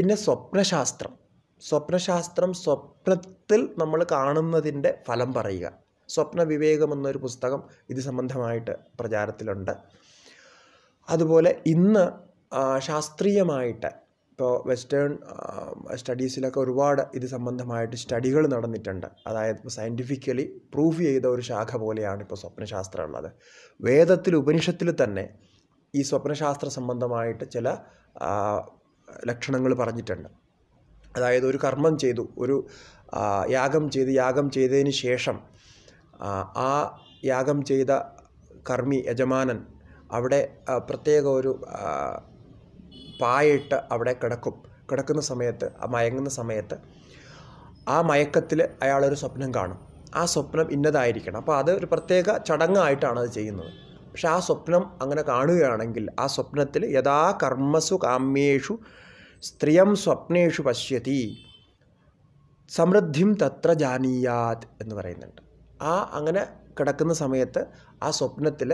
പിന്നെ സ്വപ്നശാസ്ത്രം സ്വപ്നശാസ്ത്രം സ്വപ്നത്തിൽ നമ്മൾ കാണുന്നതിൻ്റെ ഫലം പറയുക സ്വപ്ന വിവേകം എന്നൊരു പുസ്തകം ഇത് സംബന്ധമായിട്ട് പ്രചാരത്തിലുണ്ട് അതുപോലെ ഇന്ന് ശാസ്ത്രീയമായിട്ട് ഇപ്പോൾ വെസ്റ്റേൺ സ്റ്റഡീസിലൊക്കെ ഒരുപാട് ഇത് സംബന്ധമായിട്ട് സ്റ്റഡികൾ നടന്നിട്ടുണ്ട് അതായത് ഇപ്പോൾ സയൻറ്റിഫിക്കലി പ്രൂഫ് ചെയ്ത ഒരു ശാഖ പോലെയാണ് ഇപ്പോൾ സ്വപ്നശാസ്ത്രം ഉള്ളത് വേദത്തിൽ ഉപനിഷത്തിൽ തന്നെ ഈ സ്വപ്നശാസ്ത്ര സംബന്ധമായിട്ട് ചില ലക്ഷണങ്ങൾ പറഞ്ഞിട്ടുണ്ട് അതായത് ഒരു കർമ്മം ചെയ്തു ഒരു യാഗം ചെയ്ത് യാഗം ചെയ്തതിന് ശേഷം ആ യാഗം ചെയ്ത കർമ്മി യജമാനൻ അവിടെ പ്രത്യേക ഒരു പായിട്ട് അവിടെ കിടക്കും കിടക്കുന്ന സമയത്ത് മയങ്ങുന്ന സമയത്ത് ആ മയക്കത്തിൽ അയാളൊരു സ്വപ്നം കാണും ആ സ്വപ്നം ഇന്നതായിരിക്കണം അപ്പോൾ അത് ഒരു പ്രത്യേക ചടങ്ങായിട്ടാണ് അത് ചെയ്യുന്നത് പക്ഷെ ആ സ്വപ്നം അങ്ങനെ കാണുകയാണെങ്കിൽ ആ സ്വപ്നത്തിൽ യഥാ കർമ്മസു കാമ്യേഷു സ്ത്രീയം സ്വപ്നേഷു പശ്യതി സമൃദ്ധിം തത്ര ജാനീയാത് എന്ന് പറയുന്നുണ്ട് ആ അങ്ങനെ കിടക്കുന്ന സമയത്ത് ആ സ്വപ്നത്തിൽ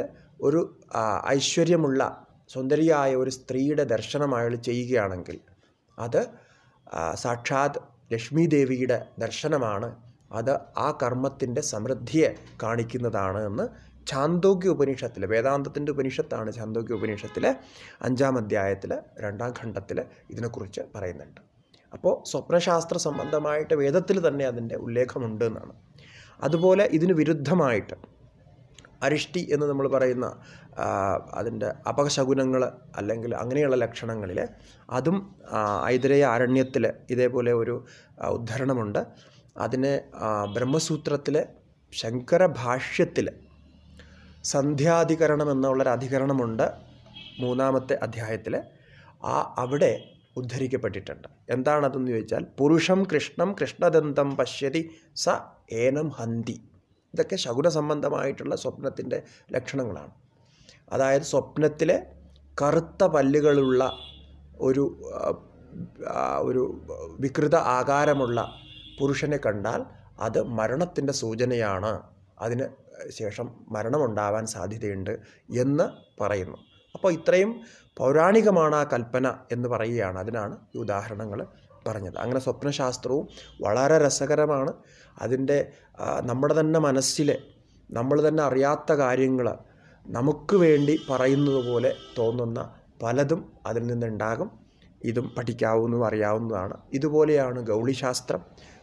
ഒരു ഐശ്വര്യമുള്ള സുന്ദരിയായ ഒരു സ്ത്രീയുടെ ദർശനം അയാൾ ചെയ്യുകയാണെങ്കിൽ അത് സാക്ഷാത് ലക്ഷ്മി ദേവിയുടെ ദർശനമാണ് അത് ആ കർമ്മത്തിൻ്റെ സമൃദ്ധിയെ കാണിക്കുന്നതാണ് എന്ന് ചാന്തോക്യ ഉപനിഷത്തിൽ വേദാന്തത്തിൻ്റെ ഉപനിഷത്താണ് ചാന്തോക്യ ഉപനിഷത്തിലെ അഞ്ചാം അധ്യായത്തിൽ രണ്ടാം ഖണ്ഡത്തിൽ ഇതിനെക്കുറിച്ച് പറയുന്നുണ്ട് അപ്പോൾ സ്വപ്നശാസ്ത്ര സംബന്ധമായിട്ട് വേദത്തിൽ തന്നെ അതിൻ്റെ ഉല്ലേഖമുണ്ട് എന്നാണ് അതുപോലെ ഇതിന് വിരുദ്ധമായിട്ട് അരിഷ്ടി എന്ന് നമ്മൾ പറയുന്ന അതിൻ്റെ അപകശകുനങ്ങൾ അല്ലെങ്കിൽ അങ്ങനെയുള്ള ലക്ഷണങ്ങളിൽ അതും ഐതരേയ അരണ്യത്തിൽ ഇതേപോലെ ഒരു ഉദ്ധരണമുണ്ട് അതിനെ ബ്രഹ്മസൂത്രത്തിലെ ശങ്കരഭാഷ്യത്തിൽ സന്ധ്യാധികരണം എന്നുള്ളൊരു അധികരണമുണ്ട് മൂന്നാമത്തെ അധ്യായത്തിൽ ആ അവിടെ ഉദ്ധരിക്കപ്പെട്ടിട്ടുണ്ട് എന്താണതെന്ന് ചോദിച്ചാൽ പുരുഷം കൃഷ്ണം കൃഷ്ണദന്തം പശ്യതി സ ഏനം ഹന്തി ഇതൊക്കെ ശകുന സംബന്ധമായിട്ടുള്ള സ്വപ്നത്തിൻ്റെ ലക്ഷണങ്ങളാണ് അതായത് സ്വപ്നത്തിലെ കറുത്ത പല്ലുകളുള്ള ഒരു ഒരു വികൃത ആകാരമുള്ള പുരുഷനെ കണ്ടാൽ അത് മരണത്തിൻ്റെ സൂചനയാണ് അതിന് ശേഷം മരണമുണ്ടാവാൻ സാധ്യതയുണ്ട് എന്ന് പറയുന്നു അപ്പോൾ ഇത്രയും പൗരാണികമാണ് ആ കൽപ്പന എന്ന് പറയുകയാണ് അതിനാണ് ഈ ഉദാഹരണങ്ങൾ പറഞ്ഞത് അങ്ങനെ സ്വപ്നശാസ്ത്രവും വളരെ രസകരമാണ് അതിൻ്റെ നമ്മുടെ തന്നെ മനസ്സിലെ നമ്മൾ തന്നെ അറിയാത്ത കാര്യങ്ങൾ നമുക്ക് വേണ്ടി പറയുന്നത് പോലെ തോന്നുന്ന പലതും അതിൽ നിന്നുണ്ടാകും ഇതും പഠിക്കാവുന്നതും അറിയാവുന്നതാണ് ഇതുപോലെയാണ് ഗൗളിശാസ്ത്രം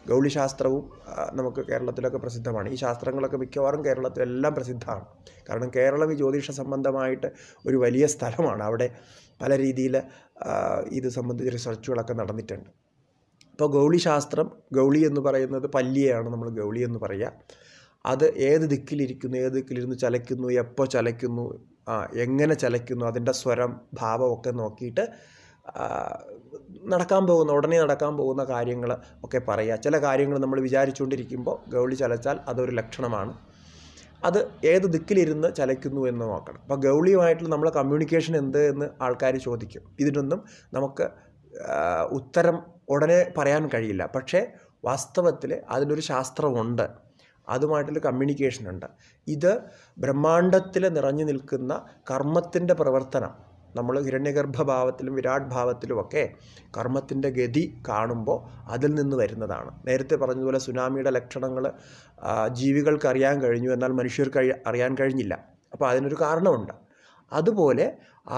ഗൗളിശാസ്ത്രവും നമുക്ക് കേരളത്തിലൊക്കെ പ്രസിദ്ധമാണ് ഈ ശാസ്ത്രങ്ങളൊക്കെ മിക്കവാറും കേരളത്തിലെല്ലാം പ്രസിദ്ധമാണ് കാരണം കേരളം ഈ ജ്യോതിഷ സംബന്ധമായിട്ട് ഒരു വലിയ സ്ഥലമാണ് അവിടെ പല രീതിയിൽ ഇത് സംബന്ധിച്ച് റിസർച്ചുകളൊക്കെ നടന്നിട്ടുണ്ട് അപ്പോൾ ഗൗളിശാസ്ത്രം ഗൗളി എന്ന് പറയുന്നത് പല്ലിയാണ് നമ്മൾ ഗൗളി എന്ന് പറയുക അത് ഏത് ദിക്കിലിരിക്കുന്നു ഏത് ദിക്കിലിരുന്ന് ചലയ്ക്കുന്നു എപ്പോൾ ചലയ്ക്കുന്നു എങ്ങനെ ചലയ്ക്കുന്നു അതിൻ്റെ സ്വരം ഭാവമൊക്കെ നോക്കിയിട്ട് നടക്കാൻ പോകുന്ന ഉടനെ നടക്കാൻ പോകുന്ന കാര്യങ്ങൾ ഒക്കെ പറയുക ചില കാര്യങ്ങൾ നമ്മൾ വിചാരിച്ചുകൊണ്ടിരിക്കുമ്പോൾ ഗൗളി ചലച്ചാൽ അതൊരു ലക്ഷണമാണ് അത് ഏത് ദിക്കിലിരുന്ന് ചലയ്ക്കുന്നു എന്ന് നോക്കണം അപ്പോൾ ഗൗളിയുമായിട്ടുള്ള നമ്മളെ കമ്മ്യൂണിക്കേഷൻ എന്ത് എന്ന് ആൾക്കാർ ചോദിക്കും ഇതിനൊന്നും നമുക്ക് ഉത്തരം ഉടനെ പറയാൻ കഴിയില്ല പക്ഷേ വാസ്തവത്തിൽ അതിനൊരു ശാസ്ത്രമുണ്ട് അതുമായിട്ടുള്ള കമ്മ്യൂണിക്കേഷൻ ഉണ്ട് ഇത് ബ്രഹ്മാണ്ടത്തിൽ നിറഞ്ഞു നിൽക്കുന്ന കർമ്മത്തിൻ്റെ പ്രവർത്തനം നമ്മൾ ഹിരണ്യഗർഭഭാവത്തിലും വിരാട് ഭാവത്തിലുമൊക്കെ കർമ്മത്തിൻ്റെ ഗതി കാണുമ്പോൾ അതിൽ നിന്ന് വരുന്നതാണ് നേരത്തെ പറഞ്ഞതുപോലെ സുനാമിയുടെ ലക്ഷണങ്ങൾ ജീവികൾക്ക് അറിയാൻ കഴിഞ്ഞു എന്നാൽ മനുഷ്യർക്ക് അറിയാൻ കഴിഞ്ഞില്ല അപ്പോൾ അതിനൊരു കാരണമുണ്ട് അതുപോലെ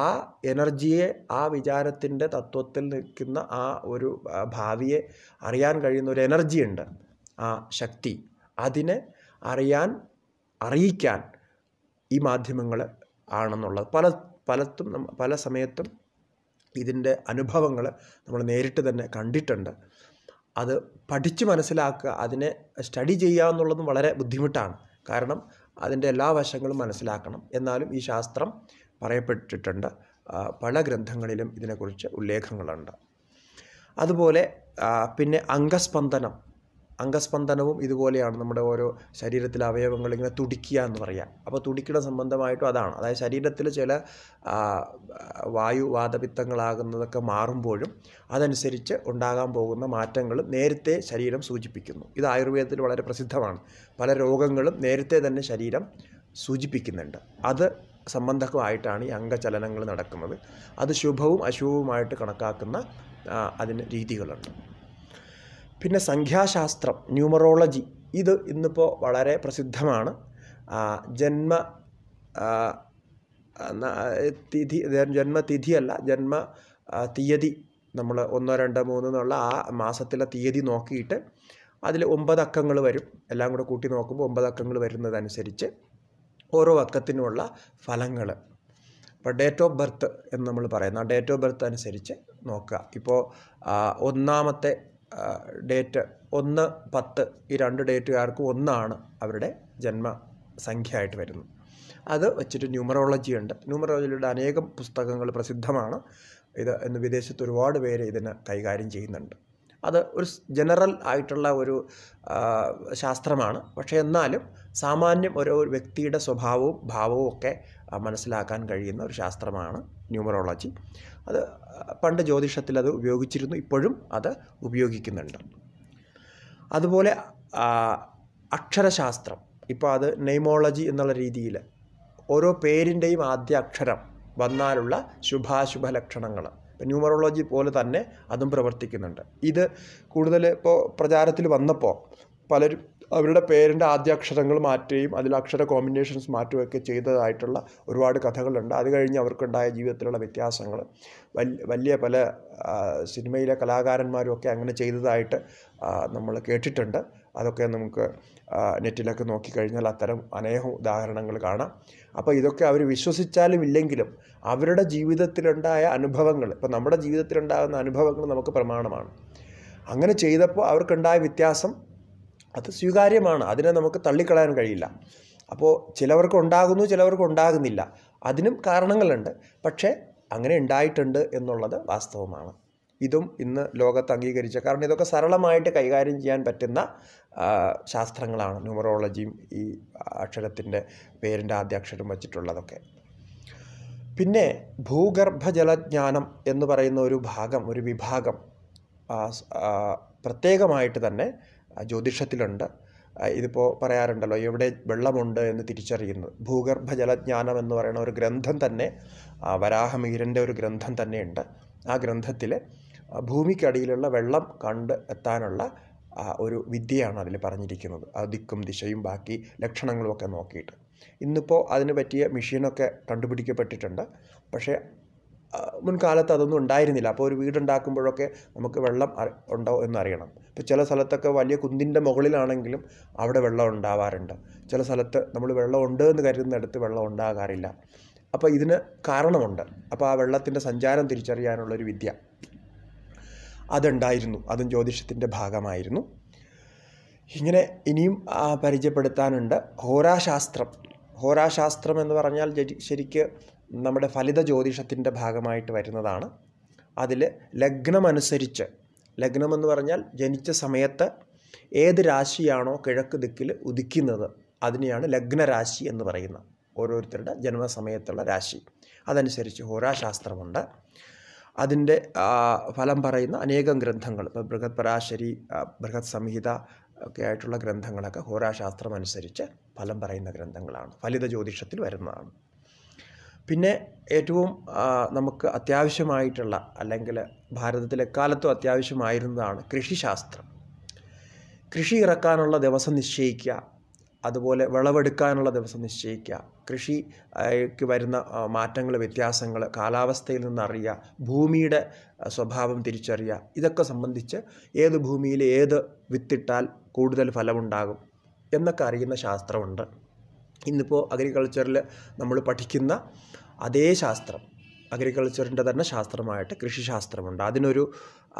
ആ എനർജിയെ ആ വിചാരത്തിൻ്റെ തത്വത്തിൽ നിൽക്കുന്ന ആ ഒരു ഭാവിയെ അറിയാൻ കഴിയുന്ന ഒരു എനർജി ഉണ്ട് ആ ശക്തി അതിനെ അറിയാൻ അറിയിക്കാൻ ഈ മാധ്യമങ്ങൾ ആണെന്നുള്ളത് പല പലത്തും പല സമയത്തും ഇതിൻ്റെ അനുഭവങ്ങൾ നമ്മൾ നേരിട്ട് തന്നെ കണ്ടിട്ടുണ്ട് അത് പഠിച്ച് മനസ്സിലാക്കുക അതിനെ സ്റ്റഡി ചെയ്യുക എന്നുള്ളതും വളരെ ബുദ്ധിമുട്ടാണ് കാരണം അതിൻ്റെ എല്ലാ വശങ്ങളും മനസ്സിലാക്കണം എന്നാലും ഈ ശാസ്ത്രം പറയപ്പെട്ടിട്ടുണ്ട് പല ഗ്രന്ഥങ്ങളിലും ഇതിനെക്കുറിച്ച് ഉല്ലേഖങ്ങളുണ്ട് അതുപോലെ പിന്നെ അംഗസ്പന്ദനം അംഗസ്പന്ദനവും ഇതുപോലെയാണ് നമ്മുടെ ഓരോ ശരീരത്തിലെ അവയവങ്ങൾ ഇങ്ങനെ തുടിക്കുക എന്ന് പറയാം അപ്പോൾ തുടിക്കുന്ന സംബന്ധമായിട്ടും അതാണ് അതായത് ശരീരത്തിൽ ചില വായു വാതപിത്തങ്ങളാകുന്നതൊക്കെ മാറുമ്പോഴും അതനുസരിച്ച് ഉണ്ടാകാൻ പോകുന്ന മാറ്റങ്ങൾ നേരത്തെ ശരീരം സൂചിപ്പിക്കുന്നു ഇത് ആയുർവേദത്തിൽ വളരെ പ്രസിദ്ധമാണ് പല രോഗങ്ങളും നേരത്തെ തന്നെ ശരീരം സൂചിപ്പിക്കുന്നുണ്ട് അത് സംബന്ധമായിട്ടാണ് ഈ അംഗചലനങ്ങൾ നടക്കുന്നത് അത് ശുഭവും അശുഭവുമായിട്ട് കണക്കാക്കുന്ന അതിന് രീതികളുണ്ട് പിന്നെ സംഖ്യാശാസ്ത്രം ന്യൂമറോളജി ഇത് ഇന്നിപ്പോൾ വളരെ പ്രസിദ്ധമാണ് ജന്മ തിഥി ജന്മതിഥിയല്ല ജന്മ തീയതി നമ്മൾ ഒന്നോ രണ്ടോ മൂന്നോ എന്നുള്ള ആ മാസത്തിലെ തീയതി നോക്കിയിട്ട് അതിൽ ഒമ്പത് അക്കങ്ങൾ വരും എല്ലാം കൂടെ കൂട്ടി നോക്കുമ്പോൾ ഒമ്പത് അക്കങ്ങൾ വരുന്നതനുസരിച്ച് ഓരോ അക്കത്തിനുമുള്ള ഫലങ്ങൾ അപ്പോൾ ഡേറ്റ് ഓഫ് ബർത്ത് എന്ന് നമ്മൾ പറയുന്ന ആ ഡേറ്റ് ഓഫ് ബർത്ത് അനുസരിച്ച് നോക്കുക ഇപ്പോൾ ഒന്നാമത്തെ ഡേറ്റ് ഒന്ന് പത്ത് ഈ രണ്ട് ഡേറ്റുകാർക്കും ഒന്നാണ് അവരുടെ ജന്മസംഖ്യ ആയിട്ട് വരുന്നത് അത് വെച്ചിട്ട് ന്യൂമറോളജി ഉണ്ട് ന്യൂമറോളജിയുടെ അനേകം പുസ്തകങ്ങൾ പ്രസിദ്ധമാണ് ഇത് ഇന്ന് വിദേശത്ത് ഒരുപാട് പേര് ഇതിനെ കൈകാര്യം ചെയ്യുന്നുണ്ട് അത് ഒരു ജനറൽ ആയിട്ടുള്ള ഒരു ശാസ്ത്രമാണ് പക്ഷേ എന്നാലും സാമാന്യം ഓരോ വ്യക്തിയുടെ സ്വഭാവവും ഭാവവും ഒക്കെ മനസ്സിലാക്കാൻ കഴിയുന്ന ഒരു ശാസ്ത്രമാണ് ന്യൂമറോളജി അത് പണ്ട് ജ്യോതിഷത്തിൽ അത് ഉപയോഗിച്ചിരുന്നു ഇപ്പോഴും അത് ഉപയോഗിക്കുന്നുണ്ട് അതുപോലെ അക്ഷരശാസ്ത്രം ഇപ്പോൾ അത് നെയ്മോളജി എന്നുള്ള രീതിയിൽ ഓരോ പേരിൻ്റെയും ആദ്യ അക്ഷരം വന്നാലുള്ള ശുഭാശുഭ ലക്ഷണങ്ങൾ ന്യൂമറോളജി പോലെ തന്നെ അതും പ്രവർത്തിക്കുന്നുണ്ട് ഇത് കൂടുതൽ ഇപ്പോൾ പ്രചാരത്തിൽ വന്നപ്പോൾ പലരും അവരുടെ പേരിൻ്റെ ആദ്യാക്ഷരങ്ങൾ മാറ്റുകയും അതിൽ അക്ഷര കോമ്പിനേഷൻസ് മാറ്റുകയൊക്കെ ചെയ്തതായിട്ടുള്ള ഒരുപാട് കഥകളുണ്ട് അത് കഴിഞ്ഞ് അവർക്കുണ്ടായ ജീവിതത്തിലുള്ള വ്യത്യാസങ്ങൾ വലിയ പല സിനിമയിലെ കലാകാരന്മാരും ഒക്കെ അങ്ങനെ ചെയ്തതായിട്ട് നമ്മൾ കേട്ടിട്ടുണ്ട് അതൊക്കെ നമുക്ക് നെറ്റിലൊക്കെ നോക്കിക്കഴിഞ്ഞാൽ അത്തരം അനേകം ഉദാഹരണങ്ങൾ കാണാം അപ്പോൾ ഇതൊക്കെ അവർ വിശ്വസിച്ചാലും ഇല്ലെങ്കിലും അവരുടെ ജീവിതത്തിലുണ്ടായ അനുഭവങ്ങൾ ഇപ്പോൾ നമ്മുടെ ജീവിതത്തിലുണ്ടാകുന്ന അനുഭവങ്ങൾ നമുക്ക് പ്രമാണമാണ് അങ്ങനെ ചെയ്തപ്പോൾ അവർക്കുണ്ടായ വ്യത്യാസം അത് സ്വീകാര്യമാണ് അതിനെ നമുക്ക് തള്ളിക്കളയാൻ കഴിയില്ല അപ്പോൾ ചിലവർക്ക് ഉണ്ടാകുന്നു ചിലവർക്ക് ഉണ്ടാകുന്നില്ല അതിനും കാരണങ്ങളുണ്ട് പക്ഷേ അങ്ങനെ ഉണ്ടായിട്ടുണ്ട് എന്നുള്ളത് വാസ്തവമാണ് ഇതും ഇന്ന് ലോകത്ത് അംഗീകരിച്ച കാരണം ഇതൊക്കെ സരളമായിട്ട് കൈകാര്യം ചെയ്യാൻ പറ്റുന്ന ശാസ്ത്രങ്ങളാണ് ന്യൂമറോളജിയും ഈ അക്ഷരത്തിൻ്റെ പേരിൻ്റെ ആദ്യാക്ഷരം വച്ചിട്ടുള്ളതൊക്കെ പിന്നെ ഭൂഗർഭജലജ്ഞാനം എന്ന് പറയുന്ന ഒരു ഭാഗം ഒരു വിഭാഗം പ്രത്യേകമായിട്ട് തന്നെ ജ്യോതിഷത്തിലുണ്ട് ഇതിപ്പോൾ പറയാറുണ്ടല്ലോ എവിടെ വെള്ളമുണ്ട് എന്ന് തിരിച്ചറിയുന്നത് ഭൂഗർഭജലജ്ഞാനം എന്ന് പറയുന്ന ഒരു ഗ്രന്ഥം തന്നെ വരാഹമീരൻ്റെ ഒരു ഗ്രന്ഥം തന്നെയുണ്ട് ആ ഗ്രന്ഥത്തിൽ ഭൂമിക്കടിയിലുള്ള വെള്ളം കണ്ട് എത്താനുള്ള ഒരു വിദ്യയാണ് അതിൽ പറഞ്ഞിരിക്കുന്നത് ആ ദിക്കും ദിശയും ബാക്കി ലക്ഷണങ്ങളുമൊക്കെ നോക്കിയിട്ട് ഇന്നിപ്പോൾ അതിന് പറ്റിയ മെഷീനൊക്കെ കണ്ടുപിടിക്കപ്പെട്ടിട്ടുണ്ട് പക്ഷേ മുൻകാലത്ത് അതൊന്നും ഉണ്ടായിരുന്നില്ല അപ്പോൾ ഒരു വീടുണ്ടാക്കുമ്പോഴൊക്കെ നമുക്ക് വെള്ളം ഉണ്ടോ എന്ന് അറിയണം ഇപ്പോൾ ചില സ്ഥലത്തൊക്കെ വലിയ കുന്തിൻ്റെ മുകളിലാണെങ്കിലും അവിടെ വെള്ളം ഉണ്ടാവാറുണ്ട് ചില സ്ഥലത്ത് നമ്മൾ വെള്ളം ഉണ്ട് എന്ന് കരുതുന്നിടത്ത് വെള്ളം ഉണ്ടാകാറില്ല അപ്പോൾ ഇതിന് കാരണമുണ്ട് അപ്പോൾ ആ വെള്ളത്തിൻ്റെ സഞ്ചാരം തിരിച്ചറിയാനുള്ളൊരു വിദ്യ അതുണ്ടായിരുന്നു അതും ജ്യോതിഷത്തിൻ്റെ ഭാഗമായിരുന്നു ഇങ്ങനെ ഇനിയും പരിചയപ്പെടുത്താനുണ്ട് ഹോരാശാസ്ത്രം ഹോരാശാസ്ത്രം എന്ന് പറഞ്ഞാൽ ശരിക്ക് നമ്മുടെ ഫലിത ജ്യോതിഷത്തിൻ്റെ ഭാഗമായിട്ട് വരുന്നതാണ് അതിൽ ലഗ്നമനുസരിച്ച് ലഗ്നം എന്ന് പറഞ്ഞാൽ ജനിച്ച സമയത്ത് ഏത് രാശിയാണോ കിഴക്ക് ദിക്കിൽ ഉദിക്കുന്നത് അതിനെയാണ് ലഗ്നരാശി എന്ന് പറയുന്നത് ഓരോരുത്തരുടെ ജന്മസമയത്തുള്ള രാശി അതനുസരിച്ച് ഹോരാശാസ്ത്രമുണ്ട് അതിൻ്റെ ഫലം പറയുന്ന അനേകം ഗ്രന്ഥങ്ങൾ ഇപ്പോൾ ബൃഹത് പരാശരി ബൃഹത് സംഹിത ഒക്കെ ആയിട്ടുള്ള ഗ്രന്ഥങ്ങളൊക്കെ ഹോരാശാസ്ത്രം അനുസരിച്ച് ഫലം പറയുന്ന ഗ്രന്ഥങ്ങളാണ് ഫലിത ജ്യോതിഷത്തിൽ വരുന്നതാണ് പിന്നെ ഏറ്റവും നമുക്ക് അത്യാവശ്യമായിട്ടുള്ള അല്ലെങ്കിൽ ഭാരതത്തിലെ കാലത്തും അത്യാവശ്യമായിരുന്നതാണ് കൃഷിശാസ്ത്രം കൃഷി ഇറക്കാനുള്ള ദിവസം നിശ്ചയിക്കുക അതുപോലെ വിളവെടുക്കാനുള്ള ദിവസം നിശ്ചയിക്കുക കൃഷിക്ക് വരുന്ന മാറ്റങ്ങൾ വ്യത്യാസങ്ങൾ കാലാവസ്ഥയിൽ നിന്ന് ഭൂമിയുടെ സ്വഭാവം തിരിച്ചറിയുക ഇതൊക്കെ സംബന്ധിച്ച് ഏത് ഭൂമിയിൽ ഏത് വിത്തിട്ടാൽ കൂടുതൽ ഫലമുണ്ടാകും എന്നൊക്കെ അറിയുന്ന ശാസ്ത്രമുണ്ട് ഇന്നിപ്പോൾ അഗ്രികൾച്ചറിൽ നമ്മൾ പഠിക്കുന്ന അതേ ശാസ്ത്രം അഗ്രികൾച്ചറിൻ്റെ തന്നെ ശാസ്ത്രമായിട്ട് കൃഷിശാസ്ത്രമുണ്ട് അതിനൊരു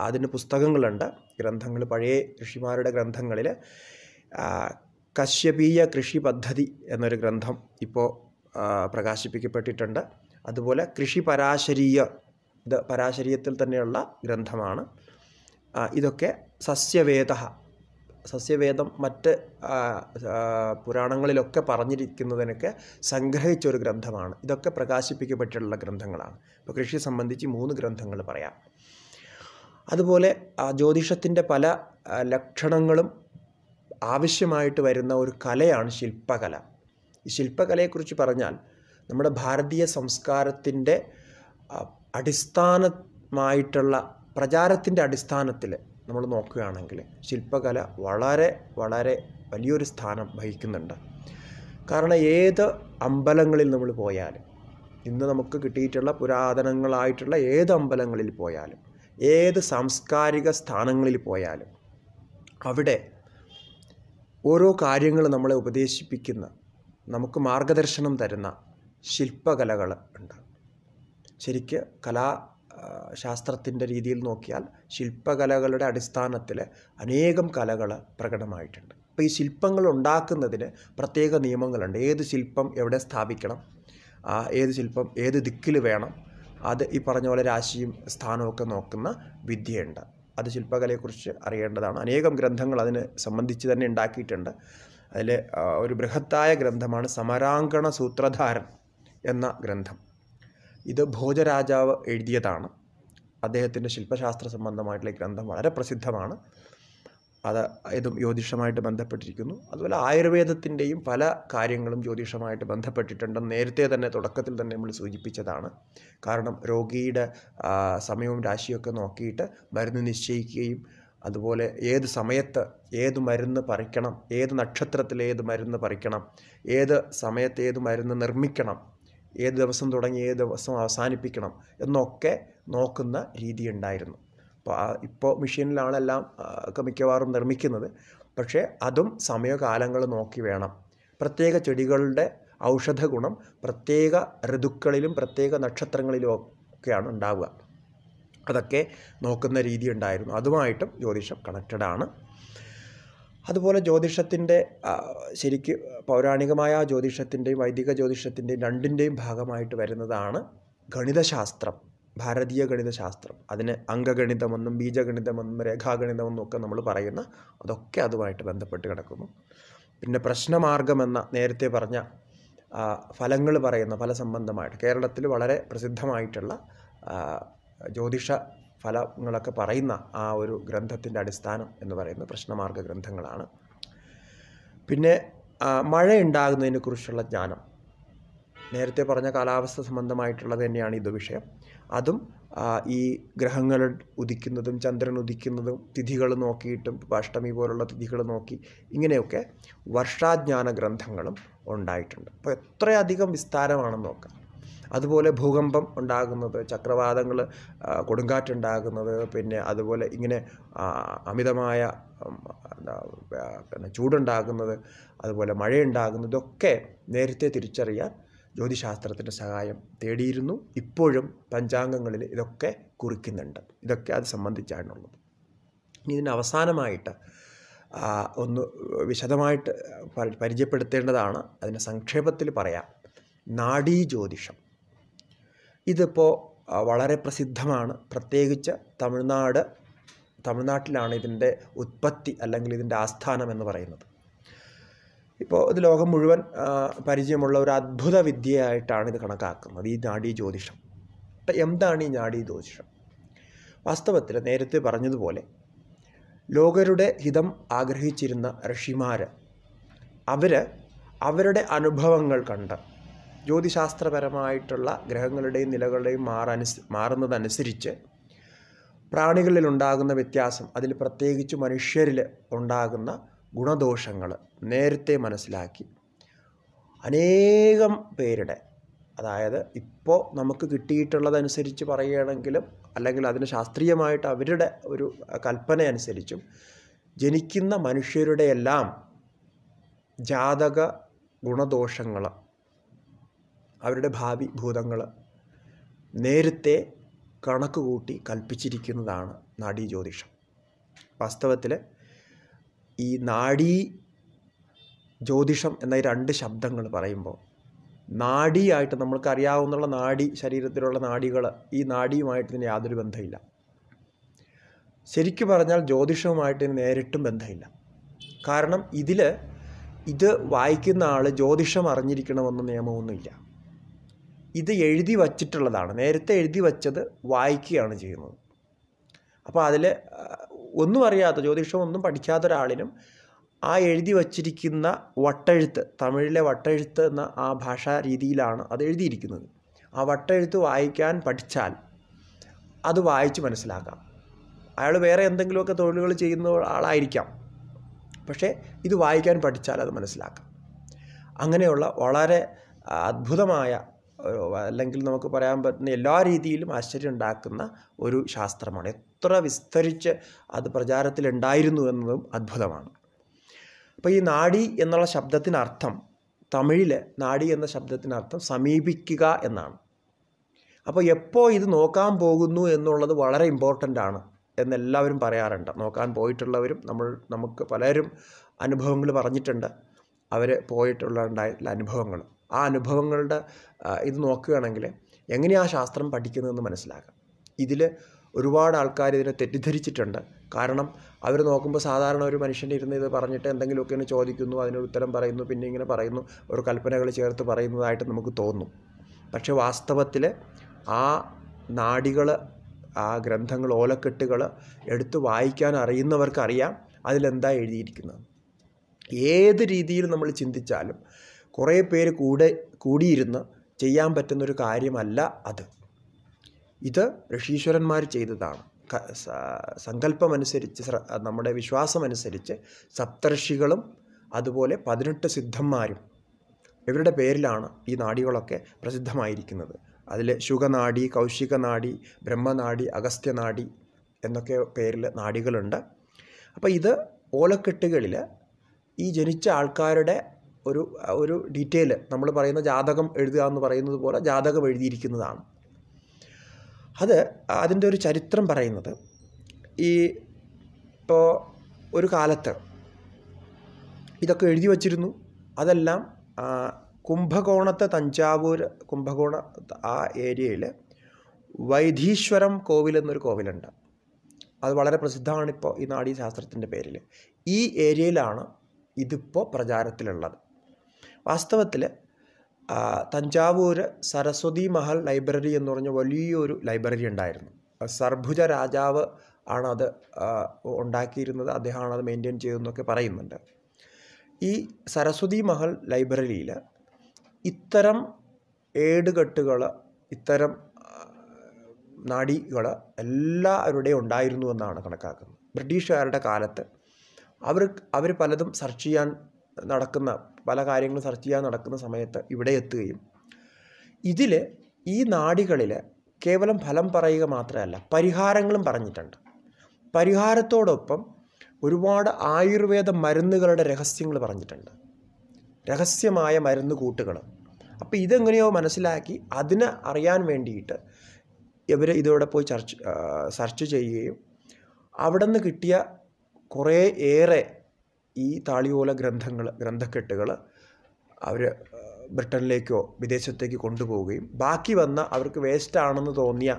അതിന് പുസ്തകങ്ങളുണ്ട് ഗ്രന്ഥങ്ങൾ പഴയ കൃഷിമാരുടെ ഗ്രന്ഥങ്ങളിൽ കശ്യപീയ കൃഷി പദ്ധതി എന്നൊരു ഗ്രന്ഥം ഇപ്പോൾ പ്രകാശിപ്പിക്കപ്പെട്ടിട്ടുണ്ട് അതുപോലെ കൃഷി പരാശരീയ ഇത് പരാശരീയത്തിൽ തന്നെയുള്ള ഗ്രന്ഥമാണ് ഇതൊക്കെ സസ്യവേദ സസ്യവേദം മറ്റ് പുരാണങ്ങളിലൊക്കെ പറഞ്ഞിരിക്കുന്നതിനൊക്കെ സംഗ്രഹിച്ചൊരു ഗ്രന്ഥമാണ് ഇതൊക്കെ പ്രകാശിപ്പിക്കപ്പെട്ടിട്ടുള്ള ഗ്രന്ഥങ്ങളാണ് ഇപ്പോൾ കൃഷി സംബന്ധിച്ച് മൂന്ന് ഗ്രന്ഥങ്ങൾ പറയാം അതുപോലെ ജ്യോതിഷത്തിൻ്റെ പല ലക്ഷണങ്ങളും ആവശ്യമായിട്ട് വരുന്ന ഒരു കലയാണ് ശില്പകല ഈ ശില്പകലയെക്കുറിച്ച് പറഞ്ഞാൽ നമ്മുടെ ഭാരതീയ സംസ്കാരത്തിൻ്റെ അടിസ്ഥാനമായിട്ടുള്ള പ്രചാരത്തിൻ്റെ അടിസ്ഥാനത്തിൽ നമ്മൾ നോക്കുകയാണെങ്കിൽ ശില്പകല വളരെ വളരെ വലിയൊരു സ്ഥാനം വഹിക്കുന്നുണ്ട് കാരണം ഏത് അമ്പലങ്ങളിൽ നമ്മൾ പോയാലും ഇന്ന് നമുക്ക് കിട്ടിയിട്ടുള്ള പുരാതനങ്ങളായിട്ടുള്ള ഏത് അമ്പലങ്ങളിൽ പോയാലും ഏത് സാംസ്കാരിക സ്ഥാനങ്ങളിൽ പോയാലും അവിടെ ഓരോ കാര്യങ്ങൾ നമ്മളെ ഉപദേശിപ്പിക്കുന്ന നമുക്ക് മാർഗദർശനം തരുന്ന ശില്പകലകൾ ഉണ്ട് ശരിക്ക് കലാ ശാസ്ത്രത്തിൻ്റെ രീതിയിൽ നോക്കിയാൽ ശില്പകലകളുടെ അടിസ്ഥാനത്തിൽ അനേകം കലകൾ പ്രകടമായിട്ടുണ്ട് അപ്പോൾ ഈ ശില്പങ്ങൾ ഉണ്ടാക്കുന്നതിന് പ്രത്യേക നിയമങ്ങളുണ്ട് ഏത് ശില്പം എവിടെ സ്ഥാപിക്കണം ഏത് ശില്പം ഏത് ദിക്കിൽ വേണം അത് ഈ പറഞ്ഞ പോലെ രാശിയും സ്ഥാനമൊക്കെ നോക്കുന്ന വിദ്യയുണ്ട് അത് ശില്പകലയെക്കുറിച്ച് അറിയേണ്ടതാണ് അനേകം ഗ്രന്ഥങ്ങൾ അതിനെ സംബന്ധിച്ച് തന്നെ ഉണ്ടാക്കിയിട്ടുണ്ട് അതിൽ ഒരു ബൃഹത്തായ ഗ്രന്ഥമാണ് സമരാങ്കണ സൂത്രധാരൻ എന്ന ഗ്രന്ഥം ഇത് ഭോജരാജാവ് എഴുതിയതാണ് അദ്ദേഹത്തിൻ്റെ ശില്പശാസ്ത്ര സംബന്ധമായിട്ടുള്ള ഗ്രന്ഥം വളരെ പ്രസിദ്ധമാണ് അത് ഇതും ജ്യോതിഷമായിട്ട് ബന്ധപ്പെട്ടിരിക്കുന്നു അതുപോലെ ആയുർവേദത്തിൻ്റെയും പല കാര്യങ്ങളും ജ്യോതിഷമായിട്ട് ബന്ധപ്പെട്ടിട്ടുണ്ട് നേരത്തെ തന്നെ തുടക്കത്തിൽ തന്നെ നമ്മൾ സൂചിപ്പിച്ചതാണ് കാരണം രോഗിയുടെ സമയവും രാശിയൊക്കെ നോക്കിയിട്ട് മരുന്ന് നിശ്ചയിക്കുകയും അതുപോലെ ഏത് സമയത്ത് ഏത് മരുന്ന് പറിക്കണം ഏത് നക്ഷത്രത്തിൽ ഏത് മരുന്ന് പറിക്കണം ഏത് സമയത്ത് ഏത് മരുന്ന് നിർമ്മിക്കണം ഏത് ദിവസം തുടങ്ങി ഏത് ദിവസം അവസാനിപ്പിക്കണം എന്നൊക്കെ നോക്കുന്ന രീതി ഉണ്ടായിരുന്നു അപ്പോൾ ഇപ്പോൾ മെഷീനിലാണ് എല്ലാം ഒക്കെ മിക്കവാറും നിർമ്മിക്കുന്നത് പക്ഷേ അതും സമയകാലങ്ങൾ നോക്കി വേണം പ്രത്യേക ചെടികളുടെ ഔഷധ ഗുണം പ്രത്യേക ഋതുക്കളിലും പ്രത്യേക നക്ഷത്രങ്ങളിലും ഒക്കെയാണ് ഉണ്ടാവുക അതൊക്കെ നോക്കുന്ന രീതി ഉണ്ടായിരുന്നു അതുമായിട്ടും ജ്യോതിഷം കണക്റ്റഡ് ആണ് അതുപോലെ ജ്യോതിഷത്തിൻ്റെ ശരിക്ക് പൗരാണികമായ ജ്യോതിഷത്തിൻ്റെയും വൈദിക ജ്യോതിഷത്തിൻ്റെയും രണ്ടിൻ്റെയും ഭാഗമായിട്ട് വരുന്നതാണ് ഗണിതശാസ്ത്രം ഭാരതീയ ഗണിതശാസ്ത്രം അതിന് അംഗഗണിതമെന്നും ബീജഗണിതമെന്നും രേഖാഗണിതമെന്നും ഒക്കെ നമ്മൾ പറയുന്ന അതൊക്കെ അതുമായിട്ട് ബന്ധപ്പെട്ട് കിടക്കുന്നു പിന്നെ പ്രശ്നമാർഗമെന്ന നേരത്തെ പറഞ്ഞ ഫലങ്ങൾ പറയുന്ന ഫലസംബന്ധമായിട്ട് കേരളത്തിൽ വളരെ പ്രസിദ്ധമായിട്ടുള്ള ജ്യോതിഷ ഫലങ്ങളൊക്കെ പറയുന്ന ആ ഒരു ഗ്രന്ഥത്തിൻ്റെ അടിസ്ഥാനം എന്ന് പറയുന്നത് പ്രശ്നമാർഗ ഗ്രന്ഥങ്ങളാണ് പിന്നെ മഴ ഉണ്ടാകുന്നതിനെ കുറിച്ചുള്ള ജ്ഞാനം നേരത്തെ പറഞ്ഞ കാലാവസ്ഥ സംബന്ധമായിട്ടുള്ളത് തന്നെയാണ് ഇത് വിഷയം അതും ഈ ഗ്രഹങ്ങൾ ഉദിക്കുന്നതും ചന്ദ്രൻ ഉദിക്കുന്നതും തിഥികൾ നോക്കിയിട്ടും അഷ്ടമി പോലുള്ള തിഥികൾ നോക്കി ഇങ്ങനെയൊക്കെ വർഷാജ്ഞാന ഗ്രന്ഥങ്ങളും ഉണ്ടായിട്ടുണ്ട് അപ്പോൾ എത്രയധികം വിസ്താരമാണെന്ന് നോക്കാം അതുപോലെ ഭൂകമ്പം ഉണ്ടാകുന്നത് ചക്രവാതങ്ങൾ കൊടുങ്കാറ്റുണ്ടാകുന്നത് പിന്നെ അതുപോലെ ഇങ്ങനെ അമിതമായ ചൂടുണ്ടാകുന്നത് അതുപോലെ മഴയുണ്ടാകുന്നതൊക്കെ നേരത്തെ തിരിച്ചറിയാൻ ജ്യോതിശാസ്ത്രത്തിൻ്റെ സഹായം തേടിയിരുന്നു ഇപ്പോഴും പഞ്ചാംഗങ്ങളിൽ ഇതൊക്കെ കുറിക്കുന്നുണ്ട് ഇതൊക്കെ അത് സംബന്ധിച്ചാണുള്ളത് ഇനി ഇതിന് അവസാനമായിട്ട് ഒന്ന് വിശദമായിട്ട് പരിചയപ്പെടുത്തേണ്ടതാണ് അതിനെ സംക്ഷേപത്തിൽ പറയാം നാഡീ ജ്യോതിഷം ഇതിപ്പോൾ വളരെ പ്രസിദ്ധമാണ് പ്രത്യേകിച്ച് തമിഴ്നാട് തമിഴ്നാട്ടിലാണ് ഇതിൻ്റെ ഉത്പത്തി അല്ലെങ്കിൽ ഇതിൻ്റെ ആസ്ഥാനം എന്ന് പറയുന്നത് ഇപ്പോൾ ഇത് ലോകം മുഴുവൻ പരിചയമുള്ള ഒരു അത്ഭുത വിദ്യയായിട്ടാണ് ഇത് കണക്കാക്കുന്നത് ഈ നാഡീ ജ്യോതിഷം അപ്പം എന്താണ് ഈ നാഡീ ജ്യോതിഷം വാസ്തവത്തിൽ നേരത്തെ പറഞ്ഞതുപോലെ ലോകരുടെ ഹിതം ആഗ്രഹിച്ചിരുന്ന ഋഷിമാർ അവർ അവരുടെ അനുഭവങ്ങൾ കണ്ട് ജ്യോതിശാസ്ത്രപരമായിട്ടുള്ള ഗ്രഹങ്ങളുടെയും നിലകളുടെയും മാറനുസ് മാറുന്നതനുസരിച്ച് പ്രാണികളിൽ ഉണ്ടാകുന്ന വ്യത്യാസം അതിൽ പ്രത്യേകിച്ച് മനുഷ്യരിൽ ഉണ്ടാകുന്ന ഗുണദോഷങ്ങൾ നേരത്തെ മനസ്സിലാക്കി അനേകം പേരുടെ അതായത് ഇപ്പോൾ നമുക്ക് കിട്ടിയിട്ടുള്ളതനുസരിച്ച് പറയുകയാണെങ്കിലും അല്ലെങ്കിൽ അതിന് ശാസ്ത്രീയമായിട്ട് അവരുടെ ഒരു കൽപ്പന അനുസരിച്ചും ജനിക്കുന്ന മനുഷ്യരുടെ എല്ലാം ജാതക ഗുണദോഷങ്ങൾ അവരുടെ ഭാവി ഭൂതങ്ങൾ നേരത്തെ കണക്ക് കൂട്ടി കൽപ്പിച്ചിരിക്കുന്നതാണ് നാഡീ ജ്യോതിഷം വാസ്തവത്തിൽ ഈ നാഡീ ജ്യോതിഷം എന്ന രണ്ട് ശബ്ദങ്ങൾ പറയുമ്പോൾ നാഡിയായിട്ട് നമ്മൾക്കറിയാവുന്നുള്ള നാഡി ശരീരത്തിലുള്ള നാഡികൾ ഈ നാഡിയുമായിട്ട് ഇതിന് യാതൊരു ബന്ധമില്ല ശരിക്കു പറഞ്ഞാൽ ജ്യോതിഷവുമായിട്ട് ഇതിന് നേരിട്ടും ബന്ധമില്ല കാരണം ഇതിൽ ഇത് വായിക്കുന്ന ആൾ ജ്യോതിഷം അറിഞ്ഞിരിക്കണമെന്ന നിയമമൊന്നുമില്ല ഇത് എഴുതി വച്ചിട്ടുള്ളതാണ് നേരത്തെ എഴുതി വച്ചത് വായിക്കുകയാണ് ചെയ്യുന്നത് അപ്പോൾ അതിൽ ഒന്നും അറിയാത്ത ജ്യോതിഷം ഒന്നും പഠിക്കാത്ത ഒരാളിനും ആ എഴുതി വച്ചിരിക്കുന്ന വട്ടെഴുത്ത് തമിഴിലെ വട്ടെഴുത്ത് എന്ന ആ ഭാഷാ രീതിയിലാണ് അത് എഴുതിയിരിക്കുന്നത് ആ വട്ടെഴുത്ത് വായിക്കാൻ പഠിച്ചാൽ അത് വായിച്ച് മനസ്സിലാക്കാം അയാൾ വേറെ എന്തെങ്കിലുമൊക്കെ തൊഴിലുകൾ ചെയ്യുന്ന ആളായിരിക്കാം പക്ഷേ ഇത് വായിക്കാൻ പഠിച്ചാൽ അത് മനസ്സിലാക്കാം അങ്ങനെയുള്ള വളരെ അത്ഭുതമായ അല്ലെങ്കിൽ നമുക്ക് പറയാൻ പറ്റുന്ന എല്ലാ രീതിയിലും ആശ്ചര്യം ഉണ്ടാക്കുന്ന ഒരു ശാസ്ത്രമാണ് എത്ര വിസ്തരിച്ച് അത് പ്രചാരത്തിലുണ്ടായിരുന്നു എന്നതും അത്ഭുതമാണ് അപ്പോൾ ഈ നാടി എന്നുള്ള ശബ്ദത്തിനർത്ഥം തമിഴിൽ നാടി എന്ന ശബ്ദത്തിനർത്ഥം സമീപിക്കുക എന്നാണ് അപ്പോൾ എപ്പോൾ ഇത് നോക്കാൻ പോകുന്നു എന്നുള്ളത് വളരെ ഇമ്പോർട്ടൻ്റ് ആണ് എന്നെല്ലാവരും പറയാറുണ്ട് നോക്കാൻ പോയിട്ടുള്ളവരും നമ്മൾ നമുക്ക് പലരും അനുഭവങ്ങൾ പറഞ്ഞിട്ടുണ്ട് അവർ പോയിട്ടുള്ള ഉണ്ടായിട്ടുള്ള അനുഭവങ്ങൾ ആ അനുഭവങ്ങളുടെ ഇത് നോക്കുകയാണെങ്കിൽ എങ്ങനെയാണ് ആ ശാസ്ത്രം പഠിക്കുന്നതെന്ന് മനസ്സിലാക്കാം ഇതിൽ ഒരുപാട് ആൾക്കാർ ഇതിനെ തെറ്റിദ്ധരിച്ചിട്ടുണ്ട് കാരണം അവർ നോക്കുമ്പോൾ സാധാരണ ഒരു മനുഷ്യൻ്റെ ഇരുന്ന് ഇത് പറഞ്ഞിട്ട് എന്തെങ്കിലുമൊക്കെ ചോദിക്കുന്നു അതിനൊരു ഉത്തരം പറയുന്നു പിന്നെ ഇങ്ങനെ പറയുന്നു ഒരു കൽപ്പനകൾ ചേർത്ത് പറയുന്നതായിട്ട് നമുക്ക് തോന്നും പക്ഷെ വാസ്തവത്തിൽ ആ നാടികൾ ആ ഗ്രന്ഥങ്ങൾ ഓലക്കെട്ടുകൾ എടുത്ത് വായിക്കാൻ അറിയുന്നവർക്കറിയാം അതിലെന്താ എഴുതിയിരിക്കുന്നത് ഏത് രീതിയിൽ നമ്മൾ ചിന്തിച്ചാലും കുറേ പേര് കൂടെ കൂടിയിരുന്ന് ചെയ്യാൻ പറ്റുന്നൊരു കാര്യമല്ല അത് ഇത് ഋഷീശ്വരന്മാർ ചെയ്തതാണ് സങ്കല്പമനുസരിച്ച് നമ്മുടെ വിശ്വാസമനുസരിച്ച് സപ്തർഷികളും അതുപോലെ പതിനെട്ട് സിദ്ധന്മാരും ഇവരുടെ പേരിലാണ് ഈ നാടികളൊക്കെ പ്രസിദ്ധമായിരിക്കുന്നത് അതിൽ ശുഖനാടി കൗശികനാടി ബ്രഹ്മനാടി അഗസ്ത്യനാടി എന്നൊക്കെ പേരിൽ നാടികളുണ്ട് അപ്പോൾ ഇത് ഓലക്കെട്ടുകളിൽ ഈ ജനിച്ച ആൾക്കാരുടെ ഒരു ഒരു ഡീറ്റെയിൽ നമ്മൾ പറയുന്ന ജാതകം എഴുതുക എന്ന് പറയുന്നത് പോലെ ജാതകം എഴുതിയിരിക്കുന്നതാണ് അത് അതിൻ്റെ ഒരു ചരിത്രം പറയുന്നത് ഈ ഇപ്പോൾ ഒരു കാലത്ത് ഇതൊക്കെ എഴുതി വച്ചിരുന്നു അതെല്ലാം കുംഭകോണത്തെ തഞ്ചാവൂർ കുംഭകോണ ആ ഏരിയയിൽ വൈധീശ്വരം കോവിൽ എന്നൊരു കോവിലുണ്ട് അത് വളരെ പ്രസിദ്ധമാണ് ഇപ്പോൾ ഈ നാടീശാസ്ത്രത്തിൻ്റെ പേരിൽ ഈ ഏരിയയിലാണ് ഇതിപ്പോൾ പ്രചാരത്തിലുള്ളത് വാസ്തവത്തിൽ തഞ്ചാവൂർ സരസ്വതി മഹൽ ലൈബ്രറി എന്ന് പറഞ്ഞ വലിയൊരു ലൈബ്രറി ഉണ്ടായിരുന്നു സർഭുജ രാജാവ് ആണത് ഉണ്ടാക്കിയിരുന്നത് അദ്ദേഹമാണ് അത് മെയിൻറ്റെയിൻ ചെയ്തതെന്നൊക്കെ പറയുന്നുണ്ട് ഈ സരസ്വതി മഹൽ ലൈബ്രറിയിൽ ഇത്തരം ഏടുകെട്ടുകൾ ഇത്തരം നാടികൾ എല്ലാവരുടെയും ഉണ്ടായിരുന്നു എന്നാണ് കണക്കാക്കുന്നത് ബ്രിട്ടീഷുകാരുടെ കാലത്ത് അവർ അവർ പലതും സെർച്ച് ചെയ്യാൻ നടക്കുന്ന പല കാര്യങ്ങളും സെർച്ച് ചെയ്യാൻ നടക്കുന്ന സമയത്ത് ഇവിടെ എത്തുകയും ഇതിൽ ഈ നാടികളിൽ കേവലം ഫലം പറയുക മാത്രമല്ല പരിഹാരങ്ങളും പറഞ്ഞിട്ടുണ്ട് പരിഹാരത്തോടൊപ്പം ഒരുപാട് ആയുർവേദ മരുന്നുകളുടെ രഹസ്യങ്ങൾ പറഞ്ഞിട്ടുണ്ട് രഹസ്യമായ മരുന്ന് കൂട്ടുകൾ അപ്പോൾ ഇതെങ്ങനെയോ മനസ്സിലാക്കി അതിനെ അറിയാൻ വേണ്ടിയിട്ട് ഇവർ ഇതോടെ പോയി ചർച്ച് സെർച്ച് ചെയ്യുകയും അവിടെ നിന്ന് കിട്ടിയ കുറേ ഏറെ ഈ താളിയോല ഗ്രന്ഥങ്ങൾ ഗ്രന്ഥക്കെട്ടുകൾ അവർ ബ്രിട്ടനിലേക്കോ വിദേശത്തേക്ക് കൊണ്ടുപോവുകയും ബാക്കി വന്ന അവർക്ക് വേസ്റ്റാണെന്ന് തോന്നിയ